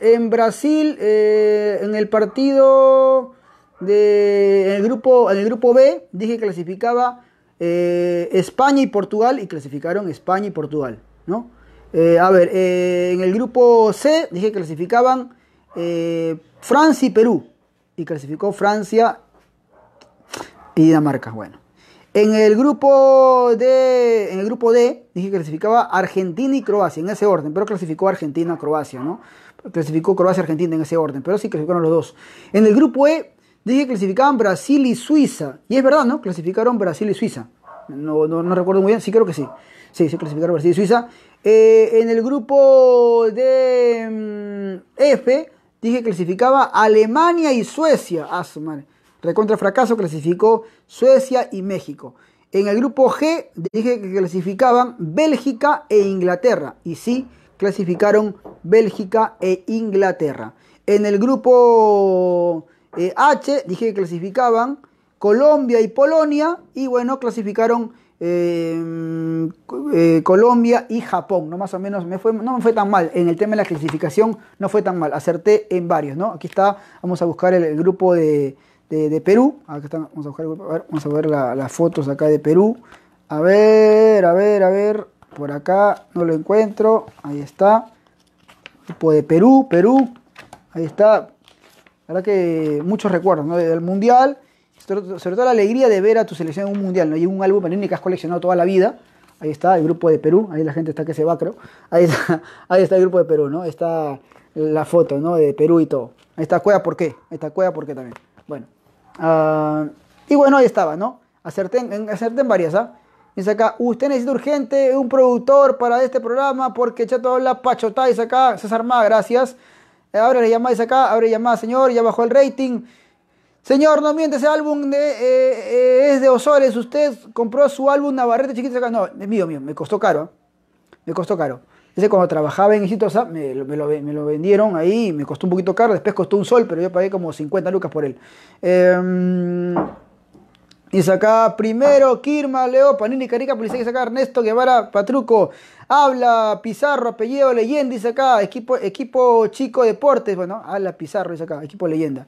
en Brasil, eh, en el partido de en el grupo, en grupo B, dije que clasificaba eh, España y Portugal y clasificaron España y Portugal, ¿no? a ver, en el grupo C dije que clasificaban Francia y Perú y clasificó Francia y Dinamarca, bueno. En el grupo D, en el grupo D, dije que clasificaba Argentina y Croacia, en ese orden, pero clasificó Argentina a Croacia, ¿no? Clasificó Croacia Argentina en ese orden, pero sí clasificaron los dos. En el grupo E, dije que clasificaban Brasil y Suiza, y es verdad, ¿no? Clasificaron Brasil y Suiza. No, no, recuerdo muy bien, sí creo que sí. Sí, sí clasificaron Brasil y Suiza. Eh, en el grupo de mm, F, dije que clasificaba Alemania y Suecia. Ah, su madre recontra fracaso, clasificó Suecia y México. En el grupo G dije que clasificaban Bélgica e Inglaterra. Y sí, clasificaron Bélgica e Inglaterra. En el grupo eh, H dije que clasificaban Colombia y Polonia. Y bueno, clasificaron eh, eh, Colombia y Japón. No más o menos me fue, no me fue tan mal. En el tema de la clasificación no fue tan mal. Acerté en varios, ¿no? Aquí está, vamos a buscar el grupo de de, Perú. vamos a ver, vamos a ver las fotos acá de Perú. A ver, a ver, a ver, por acá no lo encuentro. Ahí está. grupo de Perú, Perú. Ahí está. La verdad que muchos recuerdos, ¿no? Del mundial. Sobre, todo la alegría de ver a tu selección en un mundial, ¿no? hay un álbum el que has coleccionado toda la vida. Ahí está el grupo de Perú. Ahí la gente está que se va, creo. Ahí está, ahí está el grupo de Perú, ¿no? está la foto, ¿no? De Perú y todo. Ahí está Cueva, ¿por qué? Ahí está Cueva, ¿por qué también? Bueno. Ah, y bueno, ahí estaba, ¿no? Acerté en, acerté en varias, ¿ah? Dice acá, usted necesita urgente un productor para este programa porque Chato habla dice acá, César Má, gracias. Eh, ahora le llamáis acá, ahora le señor, ya bajó el rating. Señor, no miente, ese álbum de, eh, eh, es de Osores. Usted compró su álbum Navarrete chiquito acá. No, es mío, mío, me costó caro. ¿ah? Me costó caro. Ese cuando trabajaba en Exitosa me, me, lo, me, lo, vendieron ahí, me costó un poquito caro, después costó un sol, pero yo pagué como 50 lucas por él. y em, saca primero, Kirma, Leo, Panini, Carica, Policía, que saca Ernesto, Guevara, Patruco, habla, Pizarro, apellido, leyenda, dice acá, equipo, equipo chico, deportes, bueno, habla, Pizarro, dice acá, equipo leyenda.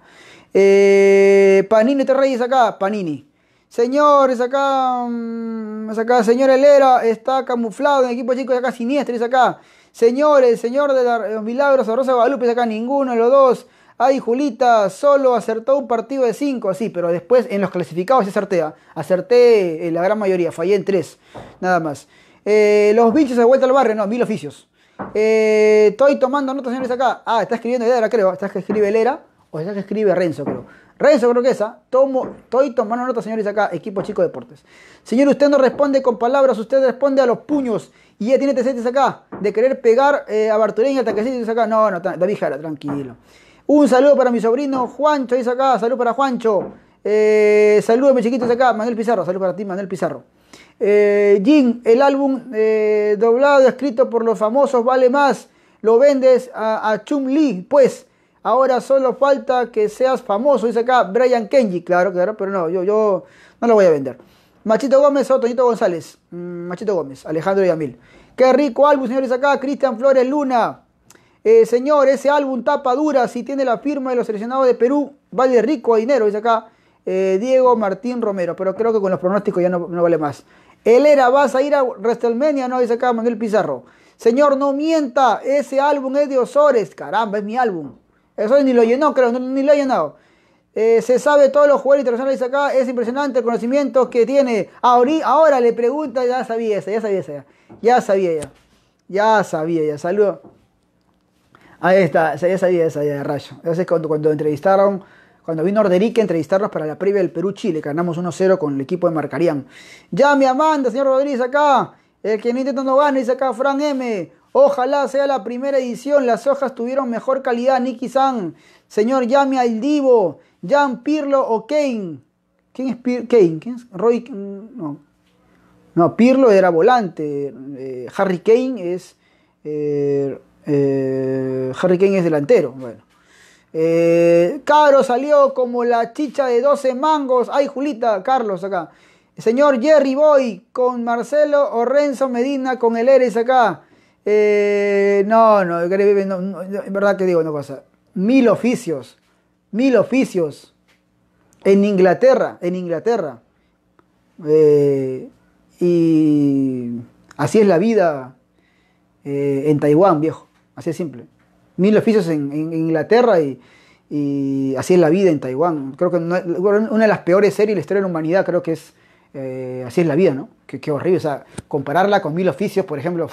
Eh, Panini, te reyes acá, Panini. Señores, acá, mm, acá, señor Elera está camuflado en equipo chico, de acá siniestro, es acá. Señores, señor de, los milagros, Rosa Guadalupe, acá ninguno de los dos. Ay, Julita, solo acertó un partido de cinco, sí, pero después en los clasificados se acertea. Acerté ah, en eh, la gran mayoría, fallé en tres, nada más. Eh, los bichos de vuelta al barrio, no, mil oficios. Eh, estoy tomando notas, señores, acá. Ah, está escribiendo Helera, creo. estás que escribe Helera o está que escribe Renzo, creo. Renzo esa. tomo, estoy tomando nota, señores, acá, equipo chico deportes. Señor, usted no responde con palabras, usted responde a los puños. Y ya tiene tesetes acá, de querer pegar eh, a Bartureña, taquecitos acá. No, no, David Jara, tranquilo. Un saludo para mi sobrino Juancho, dice acá, salud para Juancho. Eh, saludos, mis chiquitos acá, Manuel Pizarro, salud para ti, Manuel Pizarro. Eh, Jim, el álbum eh, doblado, escrito por los famosos, vale más. Lo vendes a, a Chun Li, pues. Ahora solo falta que seas famoso. Dice acá Brian Kenji, claro, claro, pero no, yo, yo no lo voy a vender. Machito Gómez o Toñito González. Mm, Machito Gómez, Alejandro Yamil. Qué rico álbum, señores, acá. Cristian Flores Luna. Eh, señor, ese álbum tapa dura. Si tiene la firma de los seleccionados de Perú, vale rico dinero, dice acá. Eh, Diego Martín Romero, pero creo que con los pronósticos ya no, vale más. Él era, vas a ir a WrestleMania, no, dice acá Manuel Pizarro. Señor, no mienta, ese álbum es de Osores. Caramba, es mi álbum. Eso ni lo llenó, creo, ni lo ha llenado. Eh, se sabe todos los jugadores internacionales acá, es impresionante el conocimiento que tiene. Ahora, ahora le pregunta, ya sabía esa, ya sabía esa, ya, sabía ya, ya sabía ya, saludo. Ahí está, ya sabía esa ya de rayo. Entonces cuando, cuando entrevistaron, cuando vino Orderique a entrevistarnos para la previa del Perú-Chile, ganamos 1-0 con el equipo de Marcarían. Ya mi Amanda, señor Rodríguez acá, el que no intenta no gana, dice acá Fran M. Ojalá sea la primera edición. Las hojas tuvieron mejor calidad. Nicky San. Señor, llame al Divo. Jan Pirlo o Kane. ¿Quién es Kane? Roy? No. No, Pirlo era volante. Eh, Harry Kane es. Eh, eh, Harry Kane es delantero. Bueno. Caro salió como la chicha de 12 mangos. Ay, Julita, Carlos acá. Señor Jerry Boy con Marcelo o Renzo Medina con el Eres acá. Eh, no, no, no, en verdad que digo una cosa. Mil oficios, mil oficios en Inglaterra, en Inglaterra. Eh, y así es la vida eh, en Taiwán, viejo. Así es simple. Mil oficios en, Inglaterra y, así es la vida en Taiwán. Creo que una de las peores series de la historia de la humanidad, creo que es eh, Así es la vida, ¿no? Qué, horrible. O sea, compararla con Mil oficios, por ejemplo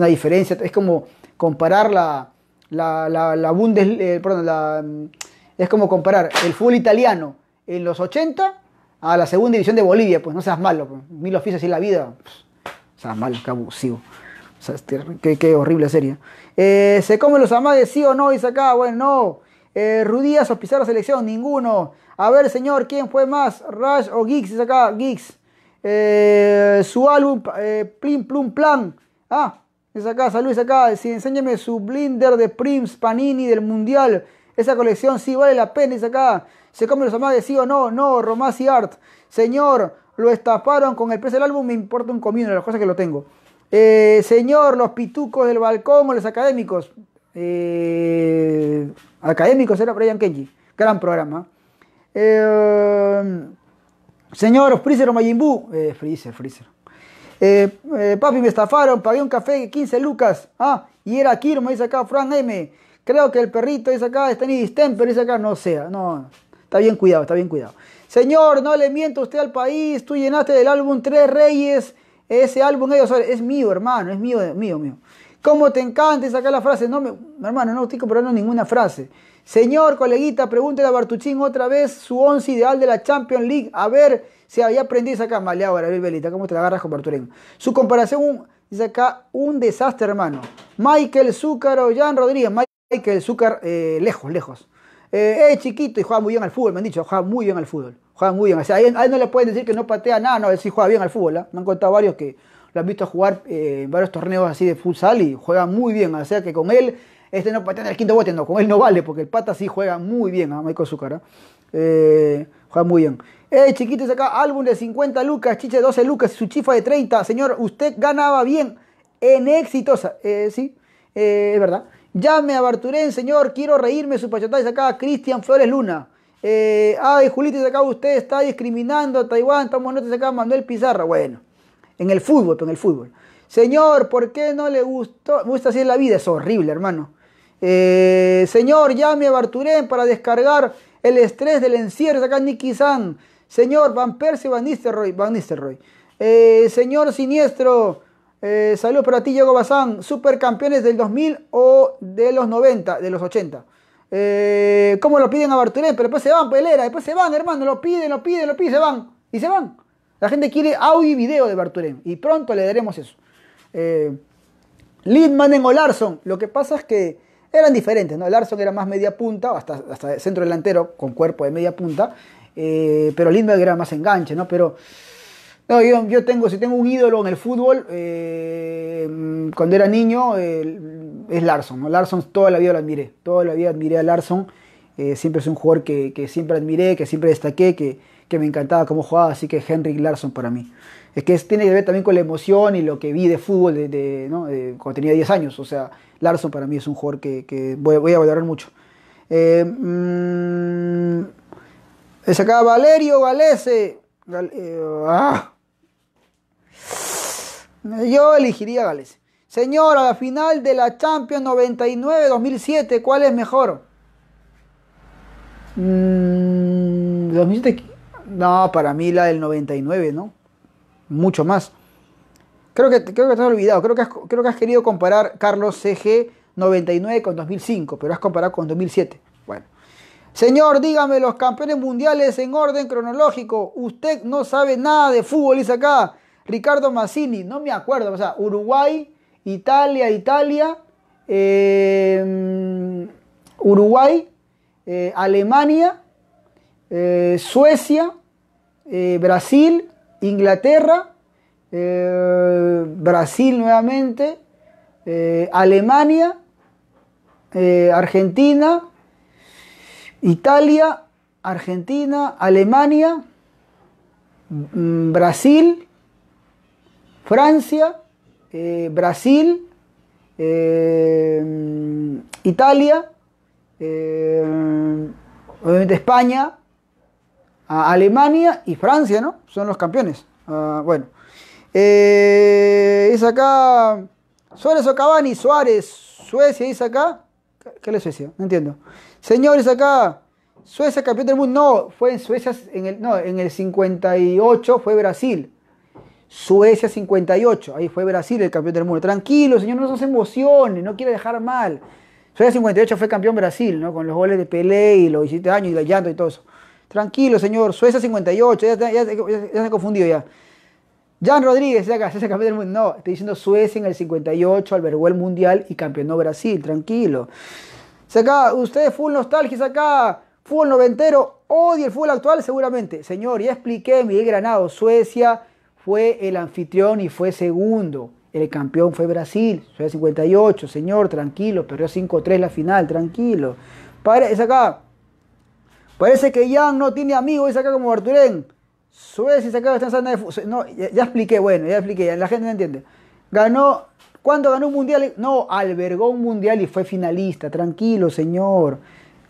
una diferencia. Es como comparar la, la, la, eh, perdón, es como comparar el fútbol italiano en los 80 a la segunda división de Bolivia, pues no seas malo, pues, mil oficios y la vida, pues, seas malo, qué abusivo. qué, horrible serie eh, ¿Se comen los amades, sí o no? Dice acá, bueno, no. Eh, Rudías o la Selección, ninguno. A ver, señor, ¿quién fue más? ¿Rush o Geeks? Dice acá, Geeks. Eh, su álbum, Plim Plum Plan. Ah, es acá, saludos acá. Si enséñame su blinder de Prims Panini del Mundial. Esa colección sí vale la pena, es acá. ¿Se come los amagues, sí o no? No, Romasi Art. Señor, lo estafaron con el precio del álbum, me importa un comino, las cosas que lo tengo. Eh, señor, los pitucos del balcón o los académicos. Eh, académicos era Brian Kenji. Gran programa. Eh, señor, Freezer o Majin Buu. Freezer, Freezer. Eh, eh, papi, me estafaron, pagué un café de 15 lucas, ah, y era Kirma, dice acá, Fran M. Creo que el perrito, dice acá, está en distemper, dice acá, no sea, no, está bien cuidado, está bien cuidado. Señor, no le miento usted al país, tú llenaste del álbum Tres Reyes, ese álbum ellos es mío, hermano, es mío, mío, mío. ¿Cómo te encanta sacar la frase? No, me, hermano, no estoy comprando ninguna frase. Señor, coleguita, pregúntele a Bartuchín otra vez su once ideal de la Champions League. A ver, si ya aprendí esa cama, ahora, Belita, ¿cómo te agarras con Barturén? Su comparación, dice acá, un desastre, hermano. Michael o Jan Rodríguez, Michael Zúcar, eh, lejos, lejos. Es eh, eh, chiquito y juega muy bien al fútbol, me han dicho, juega muy bien al fútbol. Juega muy bien. O sea, a él, no le pueden decir que no patea nada, no, él sí juega bien al fútbol. ¿ah? Me han contado varios que lo han visto jugar en varios torneos así de futsal y juega muy bien. O sea que con él, este no patea en el quinto bote, no, con él no vale, porque el pata sí juega muy bien a ¿ah? Michael Zúcar. ¿ah? juega muy bien. Eh, chiquito, acá álbum de 50 lucas, chiche de 12 lucas, su chifa de 30. Señor, usted ganaba bien en exitosa. Eh, sí, eh, es verdad. Llame a Barturén, señor, quiero reírme, su y acá Cristian Flores Luna. Eh, ay, Julito, acá usted está discriminando a Taiwán, estamos notas acá Manuel Pizarra. Bueno, en el fútbol, en el fútbol. Señor, ¿por qué no le gustó? Me gusta así la vida, es horrible, hermano. Eh, señor, llame a Barturén para descargar el estrés del encierro, acá Nicky San. Señor Van Persie Van Nistelrooy, Van Nistelrooy. Eh, señor Siniestro, eh, saludos para ti, Diego Bazán. Supercampeones del 2000 o de los 90, de los 80. Eh, ¿Cómo lo piden a Barturén? Pero después se van, pelera, después se van, hermano. Lo piden, lo piden, lo piden, se van. Y se van. La gente quiere audio y video de Barturén Y pronto le daremos eso. Eh, en Olarson. Lo que pasa es que eran diferentes, ¿no? Larson era más media punta, hasta, hasta centro delantero con cuerpo de media punta. Eh, pero Lindbergh era más enganche, ¿no? Pero yo, tengo, si tengo un ídolo en el fútbol, eh, mm, cuando era niño, eh, es Larson. ¿no? Larson toda la vida lo admiré, toda la vida admiré a Larson. siempre es un jugador que, siempre admiré, que siempre destaqué, que, me encantaba cómo jugaba, así que Henry Larson para mí. Es que tiene que ver también con la emoción y lo que vi de fútbol de, ¿no? cuando tenía 10 años. O sea, Larson para mí es un jugador que, voy, a valorar mucho. Mm, le Valerio Valese eh, ah. Yo elegiría Galese. Señora, la final de la Champions 99-2007, ¿cuál es mejor? 2007, mm, no, para mí la del 99, ¿no? Mucho más. Creo que, creo que te has olvidado. Creo que creo que has querido comparar Carlos CG 99 con 2005, pero has comparado con 2007. Bueno. Señor, dígame los campeones mundiales en orden cronológico. Usted no sabe nada de fútbol, dice acá. Ricardo Massini, no me acuerdo. O sea, Uruguay, Italia, Italia, em, Uruguay, eh, Alemania, eh, Suecia, eh, Brasil, Inglaterra, Brasil nuevamente, Alemania, Argentina, Italia, Argentina, Alemania, mm, Brasil, Francia, eh, Brasil, eh, Italia, eh, obviamente España, Alemania y Francia, ¿no? Son los campeones. Ah, bueno, es acá Suárez o Cavani, Suárez, Suecia, es acá. ¿Qué es Suecia? No entiendo. Señores, acá, Suecia campeón del mundo. No, fue en Suecia, en el, no, en el 58 fue Brasil. Suecia 58, ahí fue Brasil el campeón del mundo. Tranquilo, señor, no se emociones no quiere dejar mal. Suecia 58 fue campeón Brasil, ¿no? Con los goles de Pelé y los 17 años y la y todo eso. Tranquilo, señor, Suecia 58, ya, se ha confundido ya. Jan Rodríguez, acá, Suecia campeón del mundo. No, estoy diciendo Suecia en el 58 albergó el Mundial y campeonó Brasil, tranquilo acá, usted full nostalgia, saca fútbol noventero, odia el fútbol actual seguramente. Señor, ya expliqué, Miguel Granado, Suecia fue el anfitrión y fue segundo. El campeón fue Brasil, Suecia 58, señor, tranquilo, perdió 5-3 la final, tranquilo. para Parece que ya no tiene amigos, es acá como Arturén, Suecia se acaba de No, ya, expliqué, bueno, ya expliqué, la gente no entiende. Ganó ¿Cuándo ganó un mundial? No, albergó un mundial y fue finalista. Tranquilo, señor.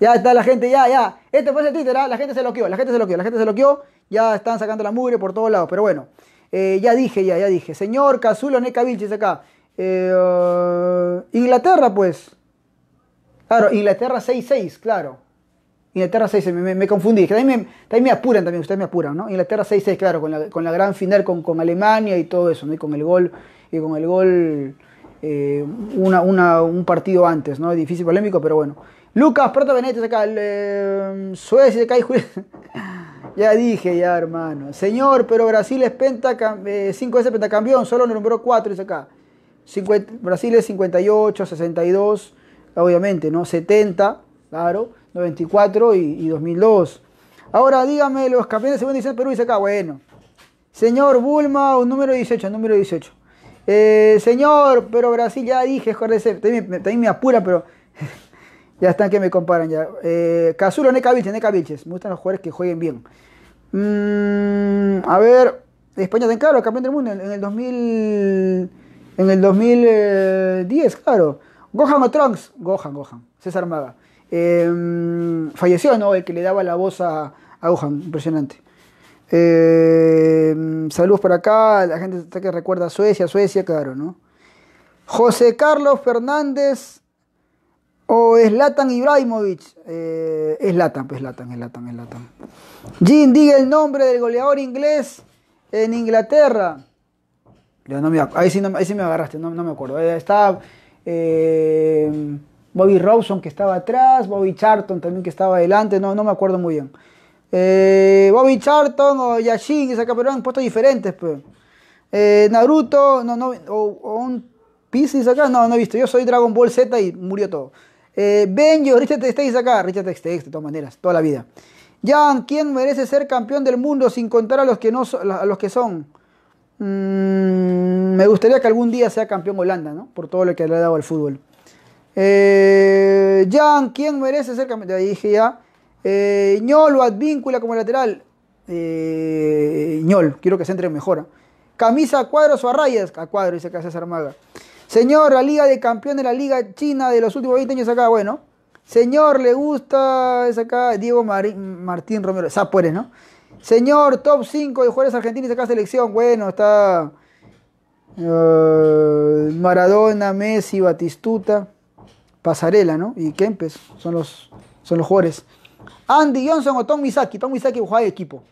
Ya está la gente, ya, ya. Este fue el Twitter, ¿ah? la gente se loqueó, la gente se loqueó, la gente se loqueó. Ya están sacando la mugre por todos lados, pero bueno. Eh, ya dije, ya, ya dije. Señor Cazulo Neca acá. Eh, Inglaterra, pues. Claro, Inglaterra 6-6, claro. Inglaterra 6-6, me, confundí. También me, me, apuran, también ustedes me apuran, ¿no? Inglaterra 6-6, claro, con la, gran final con, con Alemania y todo eso, ¿no? Y con el gol y con el gol eh, un partido antes, ¿no? Difícil, polémico, pero bueno. Lucas, Prato Benete, acá, Suecia, acá Julio. Ya dije, ya hermano. Señor, pero Brasil es pentacam eh, 5 veces pentacampeón, solo nombró 4, dice acá. 50, Brasil es 58, 62, obviamente, ¿no? 70, claro, 94 y, 2002. Ahora dígame, los campeones a decir Perú, dice acá, bueno. Señor Bulma, un número 18, número 18. Eh, señor, pero Brasil ya dije, Jorge, también, me apura, pero ya están que me comparan ya. Eh, Casulo, Neca Vilches, Neca Vilches. Me gustan los jugadores que jueguen bien. Mm, a ver, España está en claro, campeón del mundo en, el 2000, en el 2010, eh, claro. Gohan o Trunks, Gohan, Gohan, César Maga. Eh, falleció, ¿no? El que le daba la voz a, a Gohan, impresionante. Eh, saludos por acá, la gente que recuerda Suecia, Suecia, claro, ¿no? José Carlos Fernández o es Ibrahimovic. Eh, es Zlatan pues Slatan, es Slatan. Jim, diga el nombre del goleador inglés en Inglaterra. ahí, sí me agarraste, no, me acuerdo. Eh, estaba eh, Bobby Robson que estaba atrás, Bobby Charlton también que estaba adelante, no me acuerdo muy bien. Eh, Bobby Charlton o Yashin, pero han puestos diferentes, pues. Eh, Naruto, no, no, o, un Pisces acá, no, no he visto. Yo soy Dragon Ball Z y murió todo. Eh, Benjo, Richard estés acá, Richard estés, de todas maneras, toda la vida. Jan, ¿quién merece ser campeón del mundo sin contar a los que, no los que son? Mm, me gustaría que algún día sea campeón Holanda, ¿no? Por todo lo que le ha dado al fútbol. Jan, ¿quién merece ser campeón? Ya dije ya. Eh, ñol o Advíncula como lateral. Eh, ñol, quiero que se entre mejor Camisa a cuadros o a rayas. A cuadros, dice Casas Armada. Señor, la Liga de Campeones, la Liga China de los últimos 20 años acá, bueno. Señor, le gusta, es acá Diego Martín Romero, Zapuere ¿no? Señor, top 5 de jugadores argentinos acá selección, bueno, está eh, Maradona, Messi, Batistuta, Pasarela, ¿no? Y Kempes, son los, son los jugadores. Andy Johnson o Tom Misaki. Tom Misaki jugaba de equipo.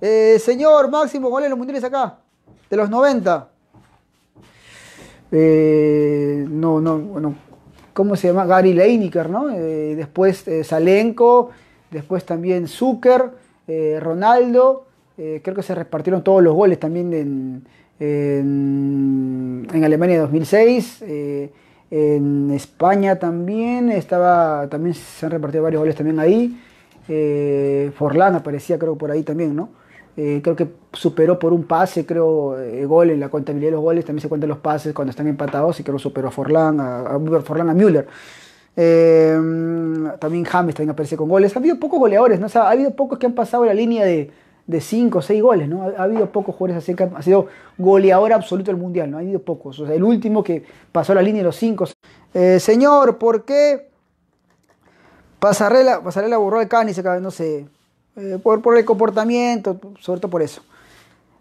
Eh, señor Máximo, ¿cuál es los mundiales acá? De los 90. Eh, no, no, bueno. ¿Cómo se llama? Gary Leiniker, ¿no? Eh, después Salenko, después también Zucker, Ronaldo. creo que se repartieron todos los goles también en, Alemania en Alemania 2006. En España también estaba, también se han repartido varios goles también ahí. Eh, Forlán aparecía creo por ahí también, ¿no? Eh, creo que superó por un pase, creo, eh, gol en la contabilidad de los goles, también se cuentan los pases cuando están empatados y creo que superó a Forlán, a, Forlán, a Müller. también James también aparece con goles. Ha habido pocos goleadores, ¿no? ha habido pocos que han pasado la línea de, de 5 o 6 goles, ¿no? Ha, habido pocos jugadores así ha sido goleador absoluto del Mundial, ¿no? Ha habido pocos. O sea, el último que pasó la línea de los 5. Eh, señor, ¿por qué Pasarela, Pasarela borró al Cani? No sé. Eh, por, el comportamiento, sobre todo por eso.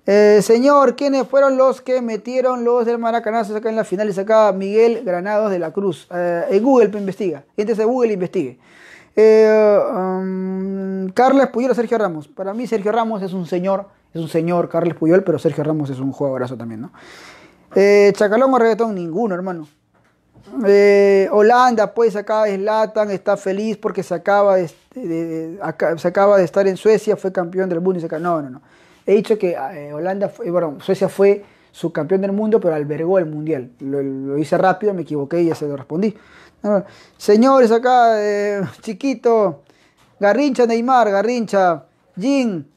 Eh, señor, ¿quiénes fueron los que metieron los del Maracanazo acá en la final? Y saca Miguel Granados de la Cruz. en Google pues, investiga. Entonces Google e investigue. Eh, um, Carles Puyol o Sergio Ramos. Para mí Sergio Ramos es un señor, es un señor Carles Puyol, pero Sergio Ramos es un jugadorazo también, ¿no? Eh, Chacalón o reggaetón, ninguno, hermano. Eh, Holanda, pues acaba es Latan, está feliz porque se acaba de, estar en Suecia, fue campeón del mundo y se acaba. No, no, no. He dicho que eh, Holanda, fue, bueno, Suecia fue subcampeón del mundo, pero albergó el mundial. lo, hice rápido, me equivoqué y ya se lo respondí señores acá, eh, chiquito, Garrincha, Neymar, Garrincha, Jin.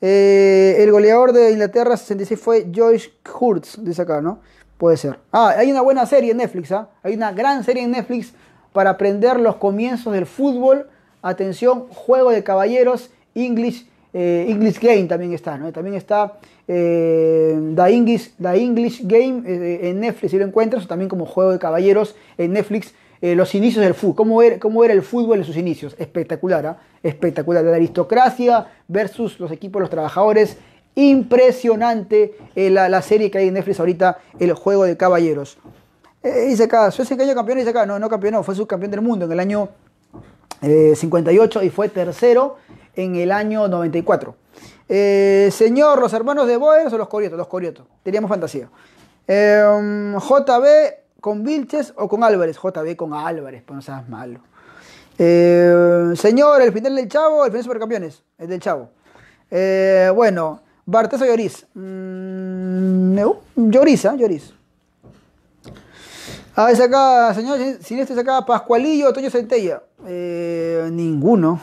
Eh, el goleador de Inglaterra 66 fue Joyce Hurts, dice acá, ¿no? Puede ser. Ah, hay una buena serie en Netflix, ¿ah? Hay una gran serie en Netflix para aprender los comienzos del fútbol. Atención, Juego de Caballeros, English, eh, English Game también está, ¿no? También está English, The English Game en Netflix, si lo encuentras, también como Juego de Caballeros en Netflix. Eh, los inicios del fútbol, cómo era, cómo era el fútbol en sus inicios. Espectacular, ¿eh? espectacular. La aristocracia versus los equipos, los trabajadores. Impresionante eh, la, serie que hay en Netflix ahorita, El Juego de Caballeros. Eh, dice acá, que cayó campeón, dice acá, no, no campeón, fue subcampeón del mundo en el año 58 y fue tercero en el año 94. señor, los hermanos de Boers o los Coriotos, los Coriotos, teníamos fantasía. Mm, JB con Vilches o con Álvarez. JB con Álvarez, pues no seas malo. Eh, señor, el final del Chavo, el final de Supercampeones, el del Chavo. Eh, bueno, Bartesa o Lloris. Mm, Lloris, ¿eh? Lloris. A ver, acá, señor Siniestro, acá Pascualillo, Toño Centella. Eh, ninguno.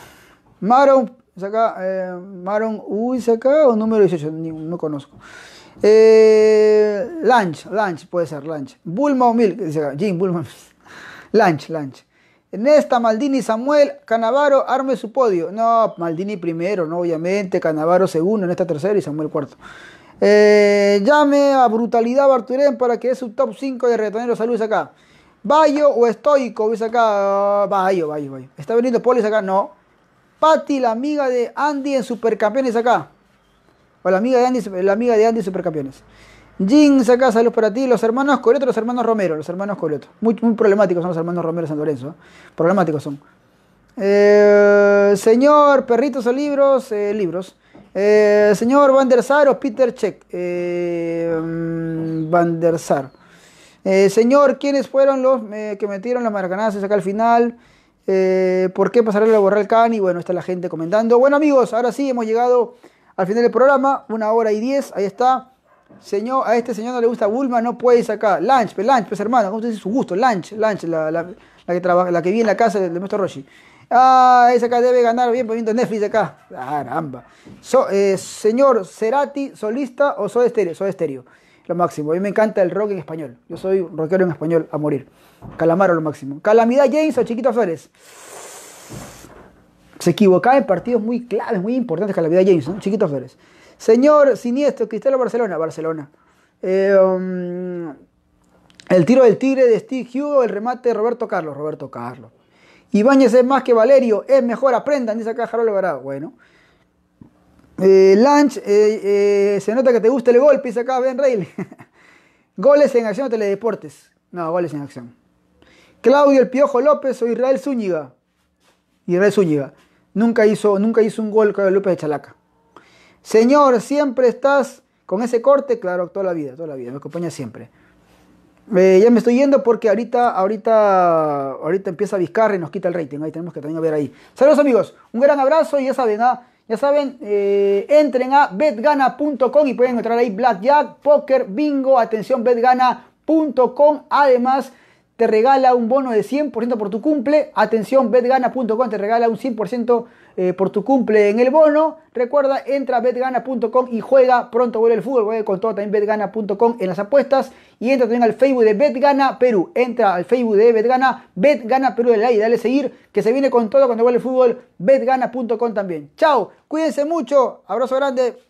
Maron, saca, Maron, uy, saca, o número 18, no conozco. Eh, lunch, lunch, puede ser, lunch. Bulma o Milk, dice Jim, Bulma. Lunch, lunch. Nesta, Maldini, Samuel, Canavaro, arme su podio. No, Maldini primero, no, obviamente. Canavaro segundo, Nesta tercero y Samuel cuarto. Eh, llame a Brutalidad Barturén para que dé su top 5 de retoneros. Saludos acá. Bayo o Estoico, ¿ves acá. Bayo, Bayo, Bayo. Está veniendo Polis acá, no. Patti, la amiga de Andy en Supercampeones acá. O la amiga de Andy, la amiga de Andy Supercampeones. Jin saca saludos para ti. Los hermanos Coleto, los hermanos Romero, los hermanos Coleto. Muy, muy problemáticos son los hermanos Romero San Lorenzo. Problemáticos son. Eh, señor, perritos o libros, eh, libros. Eh, señor Van der Sar o Peter Check. Mm, Van der Sar. señor, ¿quiénes fueron los que metieron las maracanazas acá al final? ¿Por qué pasaron a borrar el can? Y bueno, está la gente comentando. Bueno amigos, ahora sí hemos llegado al final del programa, una hora y diez, ahí está. Señor, a este señor no le gusta Bulma, no puede sacar. Lunch, pues lunch, pues hermano, ¿cómo si dice su gusto? Lunch, lunch, la, que trabaja, la que vive en la casa de maestro Roshi. Ah, esa acá debe ganar bien poniendo Netflix acá. Caramba. Eh, señor Serati, solista o soy estéreo, soy estéreo. Lo máximo. A mí me encanta el rock en español. Yo soy rockero en español a morir. Calamaro lo máximo. Calamidad James o Chiquito Flores se equivocaba en partidos muy claves, muy importantes que la vida de James, chiquitos Flores. Señor Siniestro, Cristiano Barcelona, Barcelona. Eh, mm, el tiro del Tigre de Steve Hugo, el remate de Roberto Carlos, Roberto Carlos. Ibáñez es más que Valerio, es mejor, aprendan, dice acá Harold Alvarado. Bueno. Eh, Lunch, eh, eh, se nota que te gusta el golpe, dice acá Ben Reilly. goles en acción o Teledeportes. No, goles en acción. Claudio El Piojo López o Israel Zúñiga. Israel Zúñiga. Nunca hizo, nunca hizo un gol Claudio López de Chalaca. Señor, siempre estás con ese corte, claro, toda la vida, toda la vida, me acompaña siempre. Eh, ya me estoy yendo porque ahorita, ahorita, ahorita empieza Vizcarra y nos quita el rating. Ahí tenemos que también ver ahí. Saludos amigos, un gran abrazo y ya saben, ah, ya saben, eh, entren a betgana.com y pueden encontrar ahí blackjack, poker, bingo, atención betgana.com. Además, te regala un bono de 100% por tu cumple. Atención, betgana.com te regala un 100% eh, por tu cumple en el bono. Recuerda, entra a betgana.com y juega. Pronto vuelve el fútbol, vuelve con todo también betgana.com en las apuestas. Y entra también al Facebook de Betgana Perú. Entra al Facebook de Betgana, Betgana Perú, el like, dale seguir, que se viene con todo cuando vuelve el fútbol. Betgana.com también. Chao, cuídense mucho. Abrazo grande.